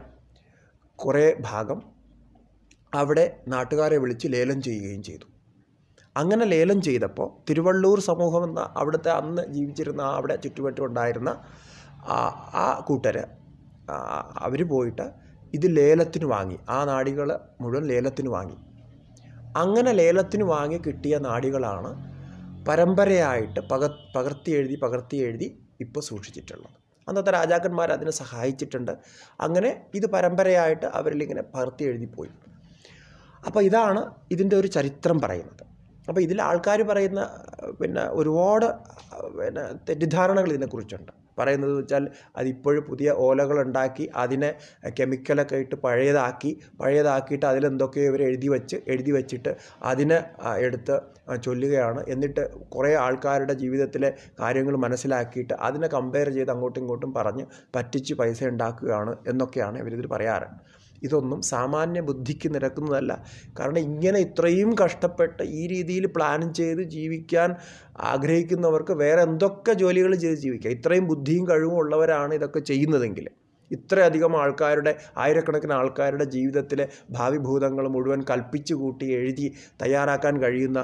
കുറേ ഭാഗം അവിടെ നാട്ടുകാരെ വിളിച്ച് ലേലം ചെയ്യുകയും ചെയ്തു അങ്ങനെ ലേലം ചെയ്തപ്പോൾ തിരുവള്ളൂർ സമൂഹം എന്ന അവിടുത്തെ അന്ന് ജീവിച്ചിരുന്ന അവിടെ ചുറ്റുപറ്റുണ്ടായിരുന്ന ആ കൂട്ടർ അവർ പോയിട്ട് ഇത് ലേലത്തിന് വാങ്ങി ആ നാടികൾ മുഴുവൻ ലേലത്തിന് വാങ്ങി അങ്ങനെ ലേലത്തിന് വാങ്ങി കിട്ടിയ നാടികളാണ് പരമ്പരയായിട്ട് പക പകർത്തി എഴുതി പകർത്തി എഴുതി ഇപ്പോൾ സൂക്ഷിച്ചിട്ടുള്ളത് അന്നത്തെ രാജാക്കന്മാർ അതിനെ സഹായിച്ചിട്ടുണ്ട് അങ്ങനെ ഇത് പരമ്പരയായിട്ട് അവരിലിങ്ങനെ പകർത്തി എഴുതി പോയി അപ്പോൾ ഇതാണ് ഇതിൻ്റെ ഒരു ചരിത്രം പറയുന്നത് അപ്പോൾ ഇതിൽ ആൾക്കാർ പറയുന്ന പിന്നെ ഒരുപാട് പിന്നെ തെറ്റിദ്ധാരണകൾ ഇതിനെക്കുറിച്ചുണ്ട് പറയുന്നത് വെച്ചാൽ അതിപ്പോഴും പുതിയ ഓലകളുണ്ടാക്കി അതിനെ കെമിക്കലൊക്കെ ഇട്ട് പഴയതാക്കി പഴയതാക്കിയിട്ട് അതിലെന്തൊക്കെയോ ഇവർ എഴുതി വെച്ച് എഴുതി വെച്ചിട്ട് അതിനെ എടുത്ത് ചൊല്ലുകയാണ് എന്നിട്ട് കുറേ ആൾക്കാരുടെ ജീവിതത്തിലെ കാര്യങ്ങൾ മനസ്സിലാക്കിയിട്ട് അതിനെ കമ്പയർ ചെയ്ത് അങ്ങോട്ടും ഇങ്ങോട്ടും പറഞ്ഞ് പറ്റിച്ച് പൈസ ഉണ്ടാക്കുകയാണ് എന്നൊക്കെയാണ് ഇവരിതിൽ പറയാറ് ഇതൊന്നും സാമാന്യ ബുദ്ധിക്ക് നിരക്കുന്നതല്ല കാരണം ഇങ്ങനെ ഇത്രയും കഷ്ടപ്പെട്ട് ഈ രീതിയിൽ പ്ലാൻ ചെയ്ത് ജീവിക്കാൻ ആഗ്രഹിക്കുന്നവർക്ക് വേറെ എന്തൊക്കെ ജോലികൾ ചെയ്ത് ജീവിക്കാം ഇത്രയും ബുദ്ധിയും കഴിവും ഉള്ളവരാണ് ഇതൊക്കെ ചെയ്യുന്നതെങ്കിൽ ഇത്രയധികം ആൾക്കാരുടെ ആയിരക്കണക്കിന് ആൾക്കാരുടെ ജീവിതത്തിലെ ഭാവി ഭൂതങ്ങൾ മുഴുവൻ കൽപ്പിച്ചു കൂട്ടി എഴുതി തയ്യാറാക്കാൻ കഴിയുന്ന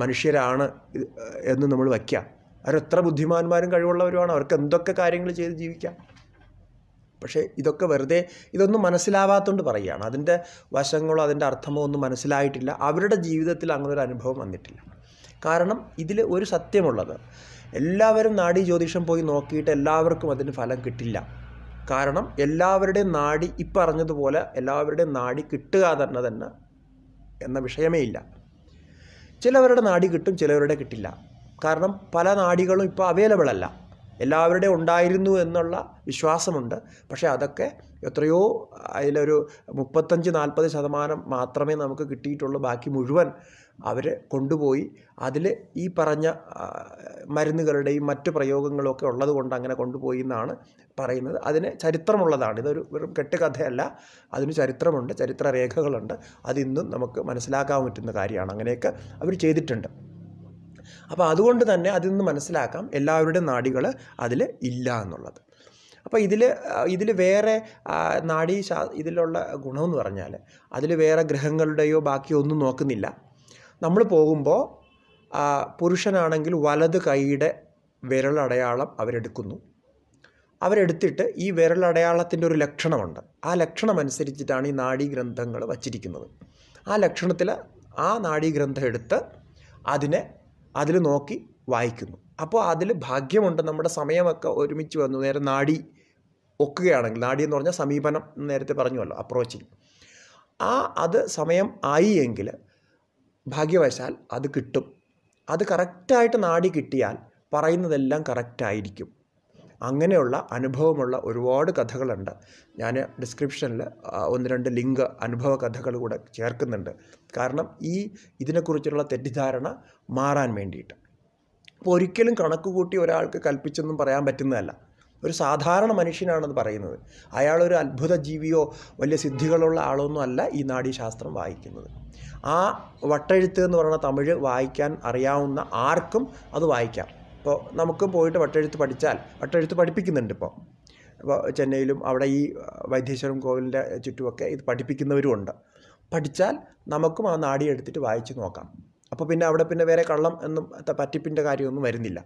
മനുഷ്യരാണ് എന്ന് നമ്മൾ വയ്ക്കുക അവരെത്ര ബുദ്ധിമാന്മാരും കഴിവുള്ളവരുമാണ് അവർക്ക് എന്തൊക്കെ കാര്യങ്ങൾ ചെയ്ത് ജീവിക്കാം പക്ഷേ ഇതൊക്കെ വെറുതെ ഇതൊന്നും മനസ്സിലാവാത്തതുകൊണ്ട് പറയുകയാണ് അതിൻ്റെ വശങ്ങളോ അതിൻ്റെ അർത്ഥമോ ഒന്നും മനസ്സിലായിട്ടില്ല അവരുടെ ജീവിതത്തിൽ അങ്ങനെ ഒരു അനുഭവം വന്നിട്ടില്ല കാരണം ഇതിൽ ഒരു സത്യമുള്ളത് എല്ലാവരും നാടി ജ്യോതിഷം പോയി നോക്കിയിട്ട് എല്ലാവർക്കും അതിന് ഫലം കിട്ടില്ല കാരണം എല്ലാവരുടെയും നാടി ഇപ്പറഞ്ഞതുപോലെ എല്ലാവരുടെയും നാടി കിട്ടുക തന്നെ തന്നെ എന്ന വിഷയമേ ഇല്ല ചിലവരുടെ നാടി കിട്ടും ചിലവരുടെ കിട്ടില്ല കാരണം പല നാടികളും ഇപ്പോൾ അവൈലബിൾ അല്ല എല്ലാവരുടെയും ഉണ്ടായിരുന്നു എന്നുള്ള വിശ്വാസമുണ്ട് പക്ഷേ അതൊക്കെ എത്രയോ അതിലൊരു മുപ്പത്തഞ്ച് നാൽപ്പത് ശതമാനം മാത്രമേ നമുക്ക് കിട്ടിയിട്ടുള്ളൂ ബാക്കി മുഴുവൻ അവർ കൊണ്ടുപോയി അതിൽ ഈ പറഞ്ഞ മരുന്നുകളുടെയും മറ്റ് പ്രയോഗങ്ങളൊക്കെ ഉള്ളതുകൊണ്ട് അങ്ങനെ കൊണ്ടുപോയി എന്നാണ് പറയുന്നത് അതിന് ചരിത്രമുള്ളതാണ് ഇതൊരു വെറും കെട്ടുകഥയല്ല അതിന് ചരിത്രമുണ്ട് ചരിത്ര രേഖകളുണ്ട് അതിന്നും നമുക്ക് മനസ്സിലാക്കാൻ പറ്റുന്ന കാര്യമാണ് അങ്ങനെയൊക്കെ അവർ ചെയ്തിട്ടുണ്ട് അപ്പോൾ അതുകൊണ്ട് തന്നെ അതിൽ നിന്ന് മനസ്സിലാക്കാം എല്ലാവരുടെയും നാടികൾ അതിൽ ഇല്ല എന്നുള്ളത് അപ്പോൾ ഇതിൽ ഇതിൽ വേറെ നാഡീ ശാ ഇതിലുള്ള ഗുണമെന്ന് പറഞ്ഞാൽ അതിൽ വേറെ ഗ്രഹങ്ങളുടെയോ ബാക്കിയോ ഒന്നും നോക്കുന്നില്ല നമ്മൾ പോകുമ്പോൾ പുരുഷനാണെങ്കിൽ വലത് കൈയുടെ വിരളടയാളം അവരെടുക്കുന്നു അവരെടുത്തിട്ട് ഈ വിരളടയാളത്തിൻ്റെ ഒരു ലക്ഷണമുണ്ട് ആ ലക്ഷണം അനുസരിച്ചിട്ടാണ് ഈ നാഡീഗ്രന്ഥങ്ങൾ വച്ചിരിക്കുന്നത് ആ ലക്ഷണത്തിൽ ആ നാഡീഗ്രന്ഥം എടുത്ത് അതിനെ അതിൽ നോക്കി വായിക്കുന്നു അപ്പോൾ അതിൽ ഭാഗ്യമുണ്ട് നമ്മുടെ സമയമൊക്കെ ഒരുമിച്ച് വന്നു നേരെ നാടി ഒക്കുകയാണെങ്കിൽ നാടി എന്ന് പറഞ്ഞാൽ സമീപനം നേരത്തെ പറഞ്ഞുവല്ലോ അപ്രോച്ചിങ് ആ അത് സമയം ആയി എങ്കിൽ ഭാഗ്യവശാൽ അത് കിട്ടും അത് കറക്റ്റായിട്ട് നാടി കിട്ടിയാൽ പറയുന്നതെല്ലാം കറക്റ്റായിരിക്കും അങ്ങനെയുള്ള അനുഭവമുള്ള ഒരുപാട് കഥകളുണ്ട് ഞാൻ ഡിസ്ക്രിപ്ഷനിൽ ഒന്ന് രണ്ട് ലിങ്ക് അനുഭവ കഥകൾ കൂടെ ചേർക്കുന്നുണ്ട് കാരണം ഈ ഇതിനെക്കുറിച്ചുള്ള തെറ്റിദ്ധാരണ മാറാൻ വേണ്ടിയിട്ട് അപ്പോൾ ഒരിക്കലും കണക്ക് കൂട്ടി ഒരാൾക്ക് കൽപ്പിച്ചൊന്നും പറയാൻ പറ്റുന്നതല്ല ഒരു സാധാരണ മനുഷ്യനാണെന്ന് പറയുന്നത് അയാളൊരു അത്ഭുത ജീവിയോ വലിയ സിദ്ധികളുള്ള ഒന്നും അല്ല ഈ നാഡീശാസ്ത്രം വായിക്കുന്നത് ആ വട്ടെഴുത്ത് എന്ന് പറയുന്ന തമിഴ് വായിക്കാൻ അറിയാവുന്ന ആർക്കും അത് വായിക്കാം ഇപ്പോൾ നമുക്ക് പോയിട്ട് വട്ടെഴുത്ത് പഠിച്ചാൽ വട്ടെഴുത്ത് പഠിപ്പിക്കുന്നുണ്ട് ഇപ്പോൾ അപ്പോൾ ചെന്നൈയിലും അവിടെ ഈ വൈദ്യേശ്വരം കോവിലിൻ്റെ ചുറ്റുമൊക്കെ ഇത് പഠിപ്പിക്കുന്നവരുമുണ്ട് പഠിച്ചാൽ നമുക്കും ആ നാടി എടുത്തിട്ട് വായിച്ച് നോക്കാം അപ്പോൾ പിന്നെ അവിടെ പിന്നെ വേറെ കള്ളം എന്നും പറ്റിപ്പിൻ്റെ കാര്യമൊന്നും വരുന്നില്ല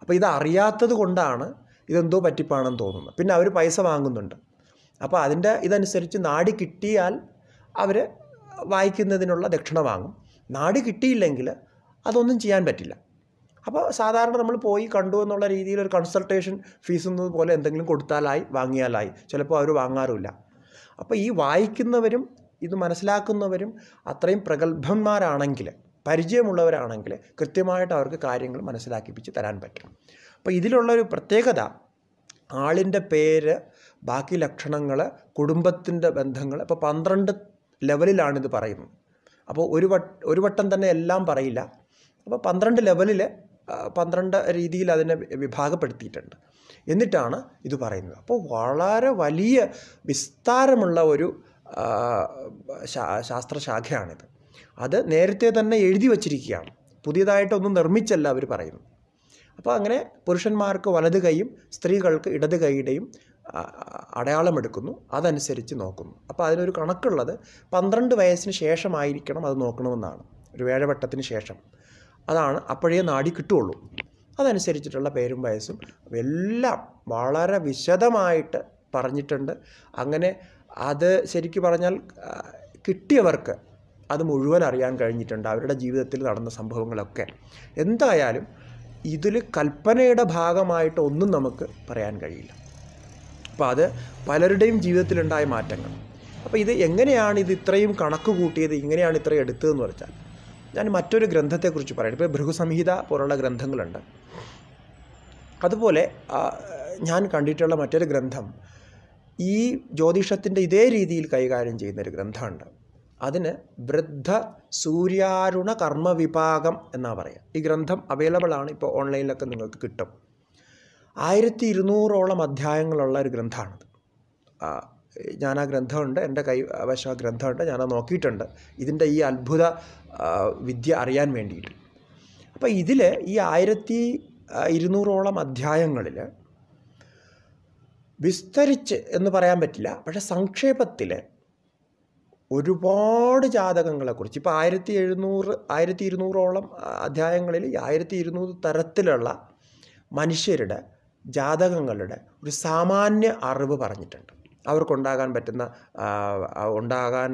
അപ്പോൾ ഇത് അറിയാത്തത് കൊണ്ടാണ് ഇതെന്തോ പറ്റിപ്പാണെന്ന് തോന്നുന്നത് പിന്നെ അവർ പൈസ വാങ്ങുന്നുണ്ട് അപ്പോൾ അതിൻ്റെ ഇതനുസരിച്ച് നാടി കിട്ടിയാൽ അവർ വായിക്കുന്നതിനുള്ള ദക്ഷിണ വാങ്ങും നാടി കിട്ടിയില്ലെങ്കിൽ അതൊന്നും ചെയ്യാൻ പറ്റില്ല അപ്പോൾ സാധാരണ നമ്മൾ പോയി കണ്ടു എന്നുള്ള രീതിയിൽ ഒരു കൺസൾട്ടേഷൻ ഫീസ് എന്നതുപോലെ പോലെ എന്തെങ്കിലും കൊടുത്താലായി വാങ്ങിയാലായി ചിലപ്പോൾ അവർ വാങ്ങാറുമില്ല അപ്പോൾ ഈ വായിക്കുന്നവരും ഇത് മനസ്സിലാക്കുന്നവരും അത്രയും പ്രഗത്ഭന്മാരാണെങ്കിൽ പരിചയമുള്ളവരാണെങ്കിൽ കൃത്യമായിട്ട് അവർക്ക് കാര്യങ്ങൾ മനസ്സിലാക്കിപ്പിച്ച് തരാൻ പറ്റും അപ്പോൾ ഇതിലുള്ളൊരു പ്രത്യേകത ആളിൻ്റെ പേര് ബാക്കി ലക്ഷണങ്ങൾ കുടുംബത്തിൻ്റെ ബന്ധങ്ങൾ ഇപ്പോൾ പന്ത്രണ്ട് ലെവലിലാണിത് പറയുന്നത് അപ്പോൾ ഒരു വട്ട ഒരു വട്ടം തന്നെ എല്ലാം പറയില്ല അപ്പോൾ പന്ത്രണ്ട് ലെവലിൽ പന്ത്രണ്ട് രീതിയിൽ അതിനെ വിഭാഗപ്പെടുത്തിയിട്ടുണ്ട് എന്നിട്ടാണ് ഇത് പറയുന്നത് അപ്പോൾ വളരെ വലിയ വിസ്താരമുള്ള ഒരു ശാസ്ത്രശാഖയാണിത് അത് നേരത്തെ തന്നെ എഴുതി വച്ചിരിക്കുകയാണ് പുതിയതായിട്ടൊന്നും നിർമ്മിച്ചല്ല അവർ പറയുന്നു അപ്പോൾ അങ്ങനെ പുരുഷന്മാർക്ക് വലത് കൈയും സ്ത്രീകൾക്ക് ഇടത് കൈയുടെയും അടയാളമെടുക്കുന്നു അതനുസരിച്ച് നോക്കുന്നു അപ്പോൾ അതിനൊരു കണക്കുള്ളത് പന്ത്രണ്ട് വയസ്സിന് ശേഷമായിരിക്കണം അത് നോക്കണമെന്നാണ് ഒരു വേഴവട്ടത്തിന് ശേഷം അതാണ് അപ്പോഴേ നാടി കിട്ടുകയുള്ളൂ അതനുസരിച്ചിട്ടുള്ള പേരും വയസ്സും എല്ലാം വളരെ വിശദമായിട്ട് പറഞ്ഞിട്ടുണ്ട് അങ്ങനെ അത് ശരിക്കു പറഞ്ഞാൽ കിട്ടിയവർക്ക് അത് മുഴുവൻ അറിയാൻ കഴിഞ്ഞിട്ടുണ്ട് അവരുടെ ജീവിതത്തിൽ നടന്ന സംഭവങ്ങളൊക്കെ എന്തായാലും ഇതിൽ കൽപ്പനയുടെ ഭാഗമായിട്ട് ഒന്നും നമുക്ക് പറയാൻ കഴിയില്ല അപ്പോൾ അത് പലരുടെയും ജീവിതത്തിലുണ്ടായ മാറ്റങ്ങൾ അപ്പോൾ ഇത് എങ്ങനെയാണ് ഇത് ഇത്രയും കണക്ക് കൂട്ടിയത് ഇങ്ങനെയാണ് ഇത്രയും എടുത്തതെന്ന് വെച്ചാൽ ഞാൻ മറ്റൊരു ഗ്രന്ഥത്തെക്കുറിച്ച് പറയാം ഇപ്പോൾ ഭൃഗുസംഹിത പോലുള്ള ഗ്രന്ഥങ്ങളുണ്ട് അതുപോലെ ഞാൻ കണ്ടിട്ടുള്ള മറ്റൊരു ഗ്രന്ഥം ഈ ജ്യോതിഷത്തിൻ്റെ ഇതേ രീതിയിൽ കൈകാര്യം ചെയ്യുന്നൊരു ഗ്രന്ഥമുണ്ട് അതിന് വൃദ്ധ സൂര്യാരുണ കർമ്മവിഭാഗം എന്നാ പറയുക ഈ ഗ്രന്ഥം അവൈലബിൾ ആണ് ഇപ്പോൾ ഓൺലൈനിലൊക്കെ നിങ്ങൾക്ക് കിട്ടും ആയിരത്തി ഇരുന്നൂറോളം അധ്യായങ്ങളുള്ള ഒരു ഗ്രന്ഥമാണത് ഞാൻ ആ ഗ്രന്ഥമുണ്ട് എൻ്റെ കൈ വശ ഗ്രന്ഥമുണ്ട് ഞാൻ നോക്കിയിട്ടുണ്ട് ഇതിൻ്റെ ഈ അത്ഭുത വിദ്യ അറിയാൻ വേണ്ടിയിട്ട് അപ്പോൾ ഇതിൽ ഈ ആയിരത്തി ഇരുന്നൂറോളം അധ്യായങ്ങളിൽ വിസ്തരിച്ച് എന്ന് പറയാൻ പറ്റില്ല പക്ഷേ സംക്ഷേപത്തിൽ ഒരുപാട് ജാതകങ്ങളെക്കുറിച്ച് ഇപ്പോൾ ആയിരത്തി എഴുന്നൂറ് ആയിരത്തി ഇരുന്നൂറോളം അധ്യായങ്ങളിൽ ആയിരത്തി ഇരുന്നൂറ് തരത്തിലുള്ള മനുഷ്യരുടെ ജാതകങ്ങളുടെ ഒരു സാമാന്യ അറിവ് പറഞ്ഞിട്ടുണ്ട് അവർക്കുണ്ടാകാൻ പറ്റുന്ന ഉണ്ടാകാൻ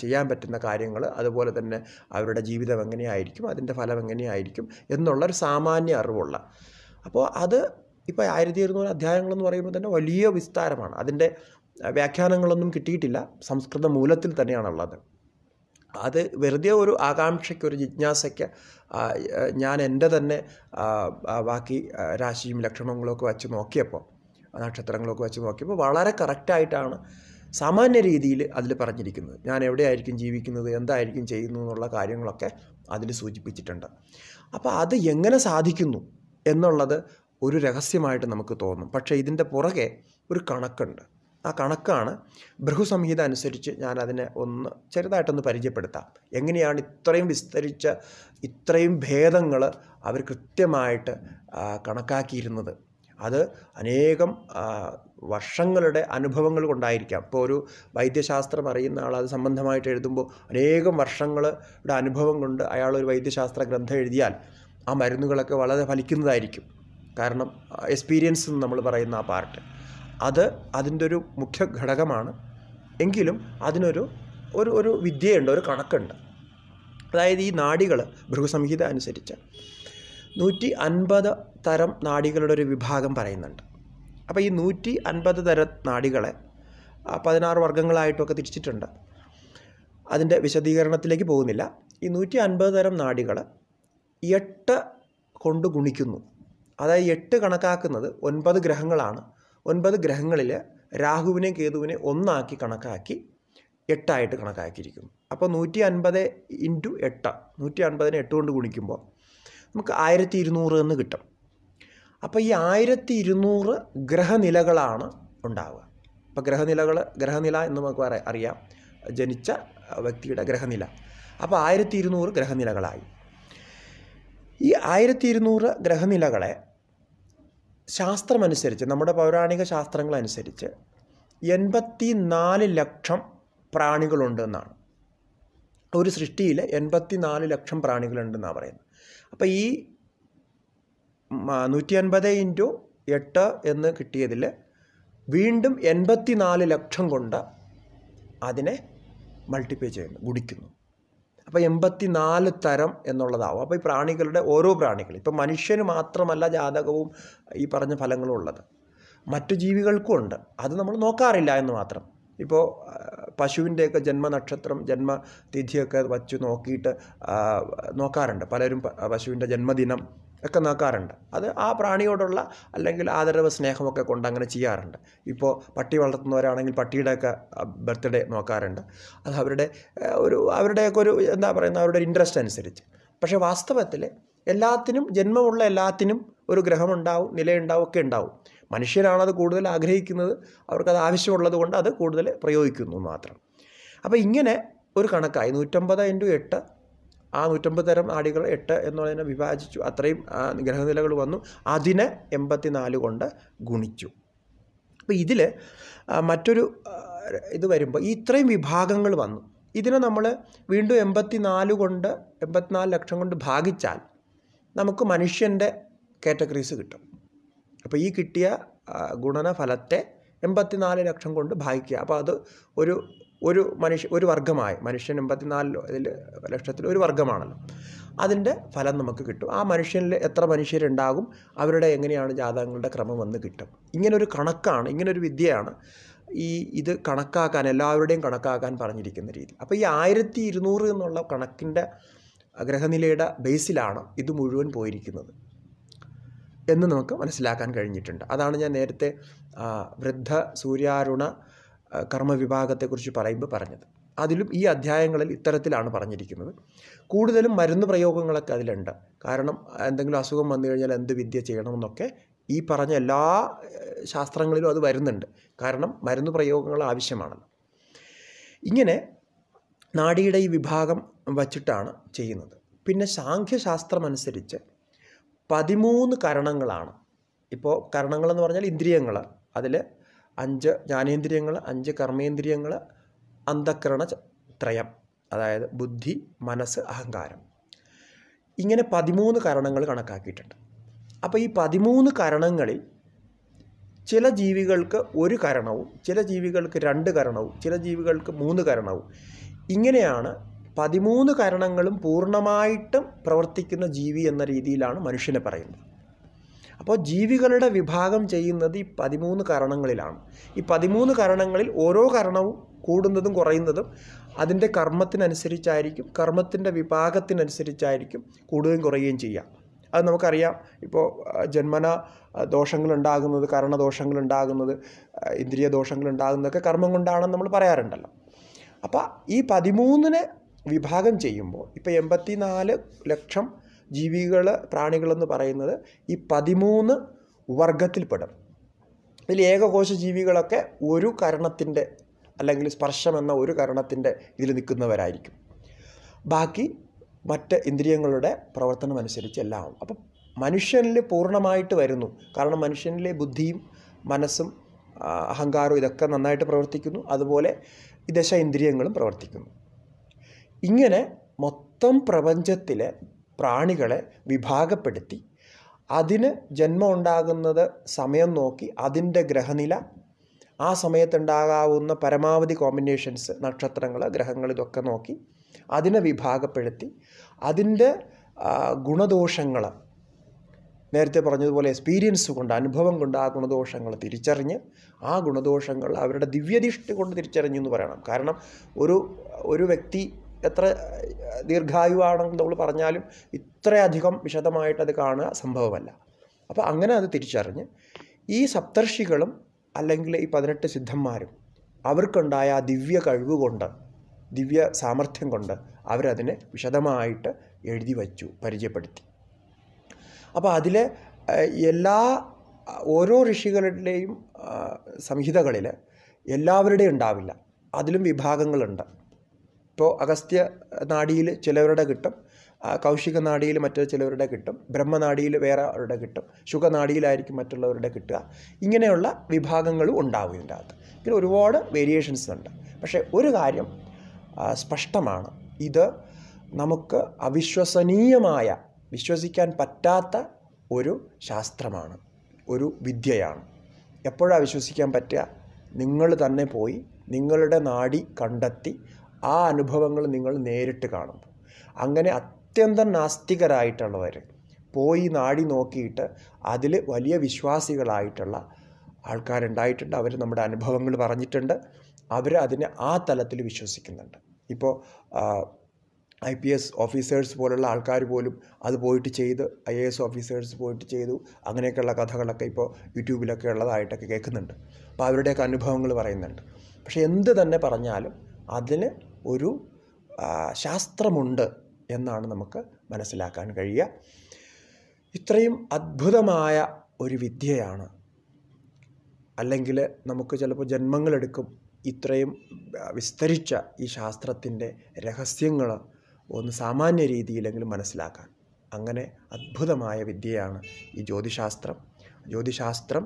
ചെയ്യാൻ പറ്റുന്ന കാര്യങ്ങൾ അതുപോലെ തന്നെ അവരുടെ ജീവിതം എങ്ങനെയായിരിക്കും അതിൻ്റെ ഫലം എങ്ങനെയായിരിക്കും എന്നുള്ളൊരു സാമാന്യ അറിവുള്ള അപ്പോൾ അത് ഇപ്പോൾ ആയിരത്തി ഇരുന്നൂറ് അധ്യായങ്ങളെന്ന് പറയുമ്പോൾ തന്നെ വലിയ വിസ്താരമാണ് അതിൻ്റെ വ്യാഖ്യാനങ്ങളൊന്നും കിട്ടിയിട്ടില്ല സംസ്കൃത മൂലത്തിൽ തന്നെയാണുള്ളത് അത് വെറുതെ ഒരു ആകാംക്ഷയ്ക്ക് ഒരു ജിജ്ഞാസയ്ക്ക് ഞാൻ എൻ്റെ തന്നെ ബാക്കി രാശിയും ലക്ഷണങ്ങളൊക്കെ വച്ച് നോക്കിയപ്പോൾ നക്ഷത്രങ്ങളൊക്കെ വെച്ച് നോക്കിയപ്പോൾ വളരെ കറക്റ്റായിട്ടാണ് സാമാന്യ രീതിയിൽ അതിൽ പറഞ്ഞിരിക്കുന്നത് ഞാൻ എവിടെയായിരിക്കും ജീവിക്കുന്നത് എന്തായിരിക്കും ചെയ്യുന്നു എന്നുള്ള കാര്യങ്ങളൊക്കെ അതിൽ സൂചിപ്പിച്ചിട്ടുണ്ട് അപ്പോൾ അത് എങ്ങനെ സാധിക്കുന്നു എന്നുള്ളത് ഒരു രഹസ്യമായിട്ട് നമുക്ക് തോന്നും പക്ഷേ ഇതിൻ്റെ പുറകെ ഒരു കണക്കുണ്ട് ആ കണക്കാണ് ബൃഹുസംഹിത അനുസരിച്ച് ഞാൻ അതിനെ ഒന്ന് ചെറുതായിട്ടൊന്ന് പരിചയപ്പെടുത്താം എങ്ങനെയാണ് ഇത്രയും വിസ്തരിച്ച ഇത്രയും ഭേദങ്ങൾ അവർ കൃത്യമായിട്ട് കണക്കാക്കിയിരുന്നത് അത് അനേകം വർഷങ്ങളുടെ അനുഭവങ്ങൾ കൊണ്ടായിരിക്കാം ഇപ്പോൾ ഒരു വൈദ്യശാസ്ത്രം അറിയുന്ന ആൾ അത് സംബന്ധമായിട്ട് എഴുതുമ്പോൾ അനേകം വർഷങ്ങളുടെ അനുഭവം കൊണ്ട് അയാൾ ഒരു വൈദ്യശാസ്ത്ര ഗ്രന്ഥം എഴുതിയാൽ ആ മരുന്നുകളൊക്കെ വളരെ ഫലിക്കുന്നതായിരിക്കും കാരണം എക്സ്പീരിയൻസ് എന്ന് നമ്മൾ പറയുന്ന ആ പാർട്ട് അത് അതിൻ്റെ ഒരു മുഖ്യ ഘടകമാണ് എങ്കിലും അതിനൊരു ഒരു ഒരു വിദ്യയുണ്ട് ഒരു കണക്കുണ്ട് അതായത് ഈ നാടികൾ ഭൃഗസംഹിത അനുസരിച്ച് നൂറ്റി അൻപത് തരം നാടികളുടെ ഒരു വിഭാഗം പറയുന്നുണ്ട് അപ്പോൾ ഈ നൂറ്റി അൻപത് തരം നാടികളെ പതിനാറ് വർഗ്ഗങ്ങളായിട്ടൊക്കെ തിരിച്ചിട്ടുണ്ട് അതിൻ്റെ വിശദീകരണത്തിലേക്ക് പോകുന്നില്ല ഈ നൂറ്റി അൻപത് തരം നാടികൾ എട്ട് കൊണ്ട് ഗുണിക്കുന്നു അതായത് എട്ട് കണക്കാക്കുന്നത് ഒൻപത് ഗ്രഹങ്ങളാണ് ഒൻപത് ഗ്രഹങ്ങളിൽ രാഹുവിനെ കേതുവിനെ ഒന്നാക്കി കണക്കാക്കി എട്ടായിട്ട് കണക്കാക്കിയിരിക്കുന്നു അപ്പോൾ നൂറ്റി അൻപത് ഇൻറ്റു എട്ട് നൂറ്റി അൻപതിനെ എട്ട് കൊണ്ട് ഗുണിക്കുമ്പോൾ നമുക്ക് ആയിരത്തി ഇരുന്നൂറ് എന്ന് കിട്ടും അപ്പോൾ ഈ ആയിരത്തി ഇരുന്നൂറ് ഗ്രഹനിലകളാണ് ഉണ്ടാവുക അപ്പോൾ ഗ്രഹനിലകൾ ഗ്രഹനില എന്ന് നമുക്ക് പറയാം അറിയാം ജനിച്ച വ്യക്തിയുടെ ഗ്രഹനില അപ്പോൾ ആയിരത്തി ഇരുന്നൂറ് ഗ്രഹനിലകളായി ഈ ആയിരത്തി ഇരുന്നൂറ് ഗ്രഹനിലകളെ ശാസ്ത്രമനുസരിച്ച് നമ്മുടെ പൗരാണിക ശാസ്ത്രങ്ങളനുസരിച്ച് എൺപത്തി നാല് ലക്ഷം പ്രാണികളുണ്ടെന്നാണ് ഒരു സൃഷ്ടിയിൽ എൺപത്തി നാല് ലക്ഷം പ്രാണികളുണ്ടെന്നാണ് പറയുന്നത് അപ്പോൾ ഈ നൂറ്റി അൻപത് ഇൻറ്റു എട്ട് എന്ന് കിട്ടിയതിൽ വീണ്ടും എൺപത്തി നാല് ലക്ഷം കൊണ്ട് അതിനെ മൾട്ടിപ്ലൈ ചെയ്യുന്നു ഗുണിക്കുന്നു അപ്പോൾ എൺപത്തി നാല് തരം എന്നുള്ളതാവും അപ്പോൾ ഈ പ്രാണികളുടെ ഓരോ പ്രാണികൾ ഇപ്പം മനുഷ്യന് മാത്രമല്ല ജാതകവും ഈ പറഞ്ഞ ഫലങ്ങളും ഉള്ളത് മറ്റു ജീവികൾക്കും ഉണ്ട് അത് നമ്മൾ നോക്കാറില്ല എന്ന് മാത്രം ഇപ്പോൾ പശുവിൻ്റെയൊക്കെ ജന്മനക്ഷത്രം ജന്മ വച്ചു നോക്കിയിട്ട് നോക്കാറുണ്ട് പലരും പശുവിൻ്റെ ജന്മദിനം ഒക്കെ നോക്കാറുണ്ട് അത് ആ പ്രാണിയോടുള്ള അല്ലെങ്കിൽ ആദരവ് സ്നേഹമൊക്കെ കൊണ്ട് അങ്ങനെ ചെയ്യാറുണ്ട് ഇപ്പോൾ പട്ടി വളർത്തുന്നവരാണെങ്കിൽ പട്ടിയുടെയൊക്കെ ബർത്ത്ഡേ നോക്കാറുണ്ട് അത് അവരുടെ ഒരു അവരുടെയൊക്കെ ഒരു എന്താ പറയുന്നത് അവരുടെ ഒരു ഇൻട്രസ്റ്റ് അനുസരിച്ച് പക്ഷേ വാസ്തവത്തിൽ എല്ലാത്തിനും ജന്മമുള്ള എല്ലാത്തിനും ഒരു ഗ്രഹമുണ്ടാവും നിലയുണ്ടാവും ഒക്കെ ഉണ്ടാവും മനുഷ്യരാണത് കൂടുതൽ ആഗ്രഹിക്കുന്നത് അവർക്കത് ആവശ്യമുള്ളത് കൊണ്ട് അത് കൂടുതൽ പ്രയോഗിക്കുന്നു മാത്രം അപ്പോൾ ഇങ്ങനെ ഒരു കണക്കായി നൂറ്റമ്പത് ഇൻറ്റു എട്ട് ആ നൂറ്റമ്പത് തരം ആടികൾ എട്ട് പറയുന്നത് വിഭാജിച്ചു അത്രയും ഗ്രഹനിലകൾ വന്നു അതിനെ എൺപത്തി നാല് കൊണ്ട് ഗുണിച്ചു അപ്പോൾ ഇതിൽ മറ്റൊരു ഇത് വരുമ്പോൾ ഇത്രയും വിഭാഗങ്ങൾ വന്നു ഇതിനെ നമ്മൾ വീണ്ടും എൺപത്തി നാല് കൊണ്ട് എൺപത്തിനാല് ലക്ഷം കൊണ്ട് ഭാഗിച്ചാൽ നമുക്ക് മനുഷ്യൻ്റെ കാറ്റഗറീസ് കിട്ടും അപ്പോൾ ഈ കിട്ടിയ ഗുണനഫലത്തെ എൺപത്തിനാല് ലക്ഷം കൊണ്ട് ഭാഗിക്കുക അപ്പോൾ അത് ഒരു ഒരു മനുഷ്യ ഒരു വർഗ്ഗമായി മനുഷ്യൻ എൺപത്തിനാലിലോ ഇതിൽ ലക്ഷത്തിൽ ഒരു വർഗ്ഗമാണല്ലോ അതിൻ്റെ ഫലം നമുക്ക് കിട്ടും ആ മനുഷ്യനിൽ എത്ര മനുഷ്യരുണ്ടാകും അവരുടെ എങ്ങനെയാണ് ജാതകങ്ങളുടെ ക്രമം വന്ന് കിട്ടും ഇങ്ങനൊരു കണക്കാണ് ഇങ്ങനൊരു വിദ്യയാണ് ഈ ഇത് കണക്കാക്കാൻ എല്ലാവരുടെയും കണക്കാക്കാൻ പറഞ്ഞിരിക്കുന്ന രീതി അപ്പോൾ ഈ ആയിരത്തി എന്നുള്ള കണക്കിൻ്റെ ഗ്രഹനിലയുടെ ബേസിലാണ് ഇത് മുഴുവൻ പോയിരിക്കുന്നത് എന്ന് നമുക്ക് മനസ്സിലാക്കാൻ കഴിഞ്ഞിട്ടുണ്ട് അതാണ് ഞാൻ നേരത്തെ വൃദ്ധ സൂര്യാരുണ കർമ്മവിഭാഗത്തെക്കുറിച്ച് പറയുമ്പോൾ പറഞ്ഞത് അതിലും ഈ അധ്യായങ്ങളിൽ ഇത്തരത്തിലാണ് പറഞ്ഞിരിക്കുന്നത് കൂടുതലും മരുന്ന് പ്രയോഗങ്ങളൊക്കെ അതിലുണ്ട് കാരണം എന്തെങ്കിലും അസുഖം വന്നു കഴിഞ്ഞാൽ എന്ത് വിദ്യ ചെയ്യണമെന്നൊക്കെ ഈ പറഞ്ഞ എല്ലാ ശാസ്ത്രങ്ങളിലും അത് വരുന്നുണ്ട് കാരണം മരുന്ന് പ്രയോഗങ്ങൾ ആവശ്യമാണല്ലോ ഇങ്ങനെ നാടിയുടെ ഈ വിഭാഗം വച്ചിട്ടാണ് ചെയ്യുന്നത് പിന്നെ സാഖ്യശാസ്ത്രമനുസരിച്ച് പതിമൂന്ന് കരണങ്ങളാണ് ഇപ്പോൾ കരണങ്ങളെന്ന് പറഞ്ഞാൽ ഇന്ദ്രിയങ്ങൾ അതിൽ അഞ്ച് ജ്ഞാനേന്ദ്രിയങ്ങൾ അഞ്ച് കർമ്മേന്ദ്രിയങ്ങൾ അന്ധക്കരണ ത്രയം അതായത് ബുദ്ധി മനസ്സ് അഹങ്കാരം ഇങ്ങനെ പതിമൂന്ന് കരണങ്ങൾ കണക്കാക്കിയിട്ടുണ്ട് അപ്പോൾ ഈ പതിമൂന്ന് കരണങ്ങളിൽ ചില ജീവികൾക്ക് ഒരു കരണവും ചില ജീവികൾക്ക് രണ്ട് കരണവും ചില ജീവികൾക്ക് മൂന്ന് കരണവും ഇങ്ങനെയാണ് പതിമൂന്ന് കരണങ്ങളും പൂർണ്ണമായിട്ടും പ്രവർത്തിക്കുന്ന ജീവി എന്ന രീതിയിലാണ് മനുഷ്യനെ പറയുന്നത് അപ്പോൾ ജീവികളുടെ വിഭാഗം ചെയ്യുന്നത് ഈ പതിമൂന്ന് കരണങ്ങളിലാണ് ഈ പതിമൂന്ന് കരണങ്ങളിൽ ഓരോ കരണവും കൂടുന്നതും കുറയുന്നതും അതിൻ്റെ കർമ്മത്തിനനുസരിച്ചായിരിക്കും കർമ്മത്തിൻ്റെ വിഭാഗത്തിനനുസരിച്ചായിരിക്കും കൂടുകയും കുറയുകയും ചെയ്യാം അത് നമുക്കറിയാം ഇപ്പോൾ ജന്മന ദോഷങ്ങളുണ്ടാകുന്നത് കരണദോഷങ്ങളുണ്ടാകുന്നത് ഇന്ദ്രിയ ദോഷങ്ങളുണ്ടാകുന്നതൊക്കെ കർമ്മം കൊണ്ടാണെന്ന് നമ്മൾ പറയാറുണ്ടല്ലോ അപ്പോൾ ഈ പതിമൂന്നിന് വിഭാഗം ചെയ്യുമ്പോൾ ഇപ്പോൾ എൺപത്തി നാല് ലക്ഷം ജീവികൾ പ്രാണികളെന്ന് പറയുന്നത് ഈ പതിമൂന്ന് വർഗത്തിൽപ്പെടും ഇതിൽ ഏകകോശ ജീവികളൊക്കെ ഒരു കരണത്തിൻ്റെ അല്ലെങ്കിൽ സ്പർശം എന്ന ഒരു കരണത്തിൻ്റെ ഇതിൽ നിൽക്കുന്നവരായിരിക്കും ബാക്കി മറ്റ് ഇന്ദ്രിയങ്ങളുടെ പ്രവർത്തനം അനുസരിച്ച് എല്ലാം ആവും അപ്പം മനുഷ്യനിൽ പൂർണ്ണമായിട്ട് വരുന്നു കാരണം മനുഷ്യനിലെ ബുദ്ധിയും മനസ്സും അഹങ്കാരവും ഇതൊക്കെ നന്നായിട്ട് പ്രവർത്തിക്കുന്നു അതുപോലെ ദശ ഇന്ദ്രിയങ്ങളും പ്രവർത്തിക്കുന്നു ഇങ്ങനെ മൊത്തം പ്രപഞ്ചത്തിലെ പ്രാണികളെ വിഭാഗപ്പെടുത്തി അതിന് ജന്മം ഉണ്ടാകുന്നത് സമയം നോക്കി അതിൻ്റെ ഗ്രഹനില ആ സമയത്തുണ്ടാകാവുന്ന പരമാവധി കോമ്പിനേഷൻസ് നക്ഷത്രങ്ങൾ ഗ്രഹങ്ങൾ ഇതൊക്കെ നോക്കി അതിനെ വിഭാഗപ്പെടുത്തി അതിൻ്റെ ഗുണദോഷങ്ങൾ നേരത്തെ പറഞ്ഞതുപോലെ എക്സ്പീരിയൻസ് കൊണ്ട് അനുഭവം കൊണ്ട് ആ ഗുണദോഷങ്ങൾ തിരിച്ചറിഞ്ഞ് ആ ഗുണദോഷങ്ങൾ അവരുടെ ദിവ്യദിഷ്ടി കൊണ്ട് തിരിച്ചറിഞ്ഞു എന്ന് പറയണം കാരണം ഒരു ഒരു വ്യക്തി എത്ര ദീർഘായുവാണെന്ന് നമ്മൾ പറഞ്ഞാലും ഇത്രയധികം വിശദമായിട്ട് അത് കാണുക സംഭവമല്ല അപ്പോൾ അങ്ങനെ അത് തിരിച്ചറിഞ്ഞ് ഈ സപ്തർഷികളും അല്ലെങ്കിൽ ഈ പതിനെട്ട് സിദ്ധന്മാരും അവർക്കുണ്ടായ ആ ദിവ്യ കഴിവ് കൊണ്ട് ദിവ്യ സാമർഥ്യം കൊണ്ട് അവരതിനെ വിശദമായിട്ട് എഴുതി വച്ചു പരിചയപ്പെടുത്തി അപ്പോൾ അതിലെ എല്ലാ ഓരോ ഋഷികളുടെയും സംഹിതകളിൽ എല്ലാവരുടെയും ഉണ്ടാവില്ല അതിലും വിഭാഗങ്ങളുണ്ട് ഇപ്പോൾ അഗസ്ത്യ നാഡിയിൽ ചിലവരുടെ കിട്ടും കൗശിക നാഡിയിൽ മറ്റു ചിലവരുടെ കിട്ടും ബ്രഹ്മനാടിയിൽ വേറെ അവരുടെ കിട്ടും ശുഖനാടിയിലായിരിക്കും മറ്റുള്ളവരുടെ കിട്ടുക ഇങ്ങനെയുള്ള വിഭാഗങ്ങളും ഉണ്ടാവും ഇതിൻ്റെ അകത്ത് ഇങ്ങനെ ഒരുപാട് വേരിയേഷൻസ് ഉണ്ട് പക്ഷേ ഒരു കാര്യം സ്പഷ്ടമാണ് ഇത് നമുക്ക് അവിശ്വസനീയമായ വിശ്വസിക്കാൻ പറ്റാത്ത ഒരു ശാസ്ത്രമാണ് ഒരു വിദ്യയാണ് എപ്പോഴാണ് വിശ്വസിക്കാൻ പറ്റുക നിങ്ങൾ തന്നെ പോയി നിങ്ങളുടെ നാടി കണ്ടെത്തി ആ അനുഭവങ്ങൾ നിങ്ങൾ നേരിട്ട് കാണും അങ്ങനെ അത്യന്തം നാസ്തികരായിട്ടുള്ളവർ പോയി നാടി നോക്കിയിട്ട് അതിൽ വലിയ വിശ്വാസികളായിട്ടുള്ള ആൾക്കാരുണ്ടായിട്ടുണ്ട് അവർ നമ്മുടെ അനുഭവങ്ങൾ പറഞ്ഞിട്ടുണ്ട് അവർ അതിനെ ആ തലത്തിൽ വിശ്വസിക്കുന്നുണ്ട് ഇപ്പോൾ ഐ പി എസ് ഓഫീസേഴ്സ് പോലുള്ള ആൾക്കാർ പോലും അത് പോയിട്ട് ചെയ്ത് ഐ എ എസ് ഓഫീസേഴ്സ് പോയിട്ട് ചെയ്തു അങ്ങനെയൊക്കെയുള്ള കഥകളൊക്കെ ഇപ്പോൾ യൂട്യൂബിലൊക്കെ ഉള്ളതായിട്ടൊക്കെ കേൾക്കുന്നുണ്ട് അപ്പോൾ അവരുടെയൊക്കെ അനുഭവങ്ങൾ പറയുന്നുണ്ട് പക്ഷേ എന്ത് തന്നെ പറഞ്ഞാലും അതിന് ഒരു ശാസ്ത്രമുണ്ട് എന്നാണ് നമുക്ക് മനസ്സിലാക്കാൻ കഴിയുക ഇത്രയും അത്ഭുതമായ ഒരു വിദ്യയാണ് അല്ലെങ്കിൽ നമുക്ക് ചിലപ്പോൾ ജന്മങ്ങളെടുക്കും ഇത്രയും വിസ്തരിച്ച ഈ ശാസ്ത്രത്തിൻ്റെ രഹസ്യങ്ങൾ ഒന്ന് സാമാന്യ രീതിയിലെങ്കിലും മനസ്സിലാക്കാൻ അങ്ങനെ അത്ഭുതമായ വിദ്യയാണ് ഈ ജ്യോതിശാസ്ത്രം ജ്യോതിശാസ്ത്രം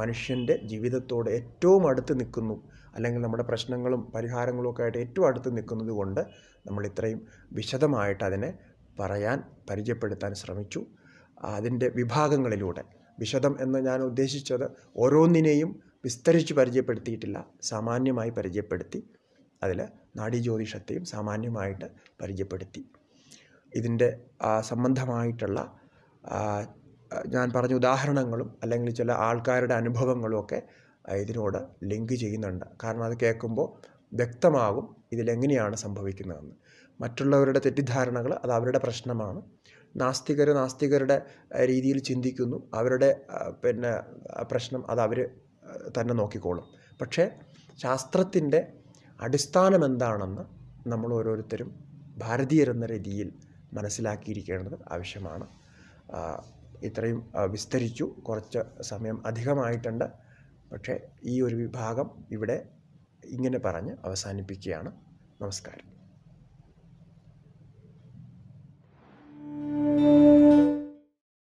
മനുഷ്യൻ്റെ ജീവിതത്തോട് ഏറ്റവും അടുത്ത് നിൽക്കുന്നു അല്ലെങ്കിൽ നമ്മുടെ പ്രശ്നങ്ങളും പരിഹാരങ്ങളും ഒക്കെ ആയിട്ട് ഏറ്റവും അടുത്ത് നിൽക്കുന്നത് കൊണ്ട് നമ്മൾ ഇത്രയും വിശദമായിട്ട് അതിനെ പറയാൻ പരിചയപ്പെടുത്താൻ ശ്രമിച്ചു അതിൻ്റെ വിഭാഗങ്ങളിലൂടെ വിശദം എന്ന് ഞാൻ ഉദ്ദേശിച്ചത് ഓരോന്നിനെയും വിസ്തരിച്ച് പരിചയപ്പെടുത്തിയിട്ടില്ല സാമാന്യമായി പരിചയപ്പെടുത്തി അതിൽ നാഡീജ്യോതിഷത്തെയും സാമാന്യമായിട്ട് പരിചയപ്പെടുത്തി ഇതിൻ്റെ സംബന്ധമായിട്ടുള്ള ഞാൻ പറഞ്ഞ ഉദാഹരണങ്ങളും അല്ലെങ്കിൽ ചില ആൾക്കാരുടെ അനുഭവങ്ങളും ഒക്കെ ഇതിനോട് ലിങ്ക് ചെയ്യുന്നുണ്ട് കാരണം അത് കേൾക്കുമ്പോൾ വ്യക്തമാകും ഇതിലെങ്ങനെയാണ് സംഭവിക്കുന്നതെന്ന് മറ്റുള്ളവരുടെ തെറ്റിദ്ധാരണകൾ അത് അവരുടെ പ്രശ്നമാണ് നാസ്തികർ നാസ്തികരുടെ രീതിയിൽ ചിന്തിക്കുന്നു അവരുടെ പിന്നെ പ്രശ്നം അത് അവർ തന്നെ നോക്കിക്കോളും പക്ഷേ ശാസ്ത്രത്തിൻ്റെ അടിസ്ഥാനം എന്താണെന്ന് നമ്മൾ ഓരോരുത്തരും ഭാരതീയരെന്ന രീതിയിൽ മനസ്സിലാക്കിയിരിക്കേണ്ടത് ആവശ്യമാണ് ഇത്രയും വിസ്തരിച്ചു കുറച്ച് സമയം അധികമായിട്ടുണ്ട് പക്ഷേ ഈ ഒരു വിഭാഗം ഇവിടെ ഇങ്ങനെ പറഞ്ഞ് അവസാനിപ്പിക്കുകയാണ് നമസ്കാരം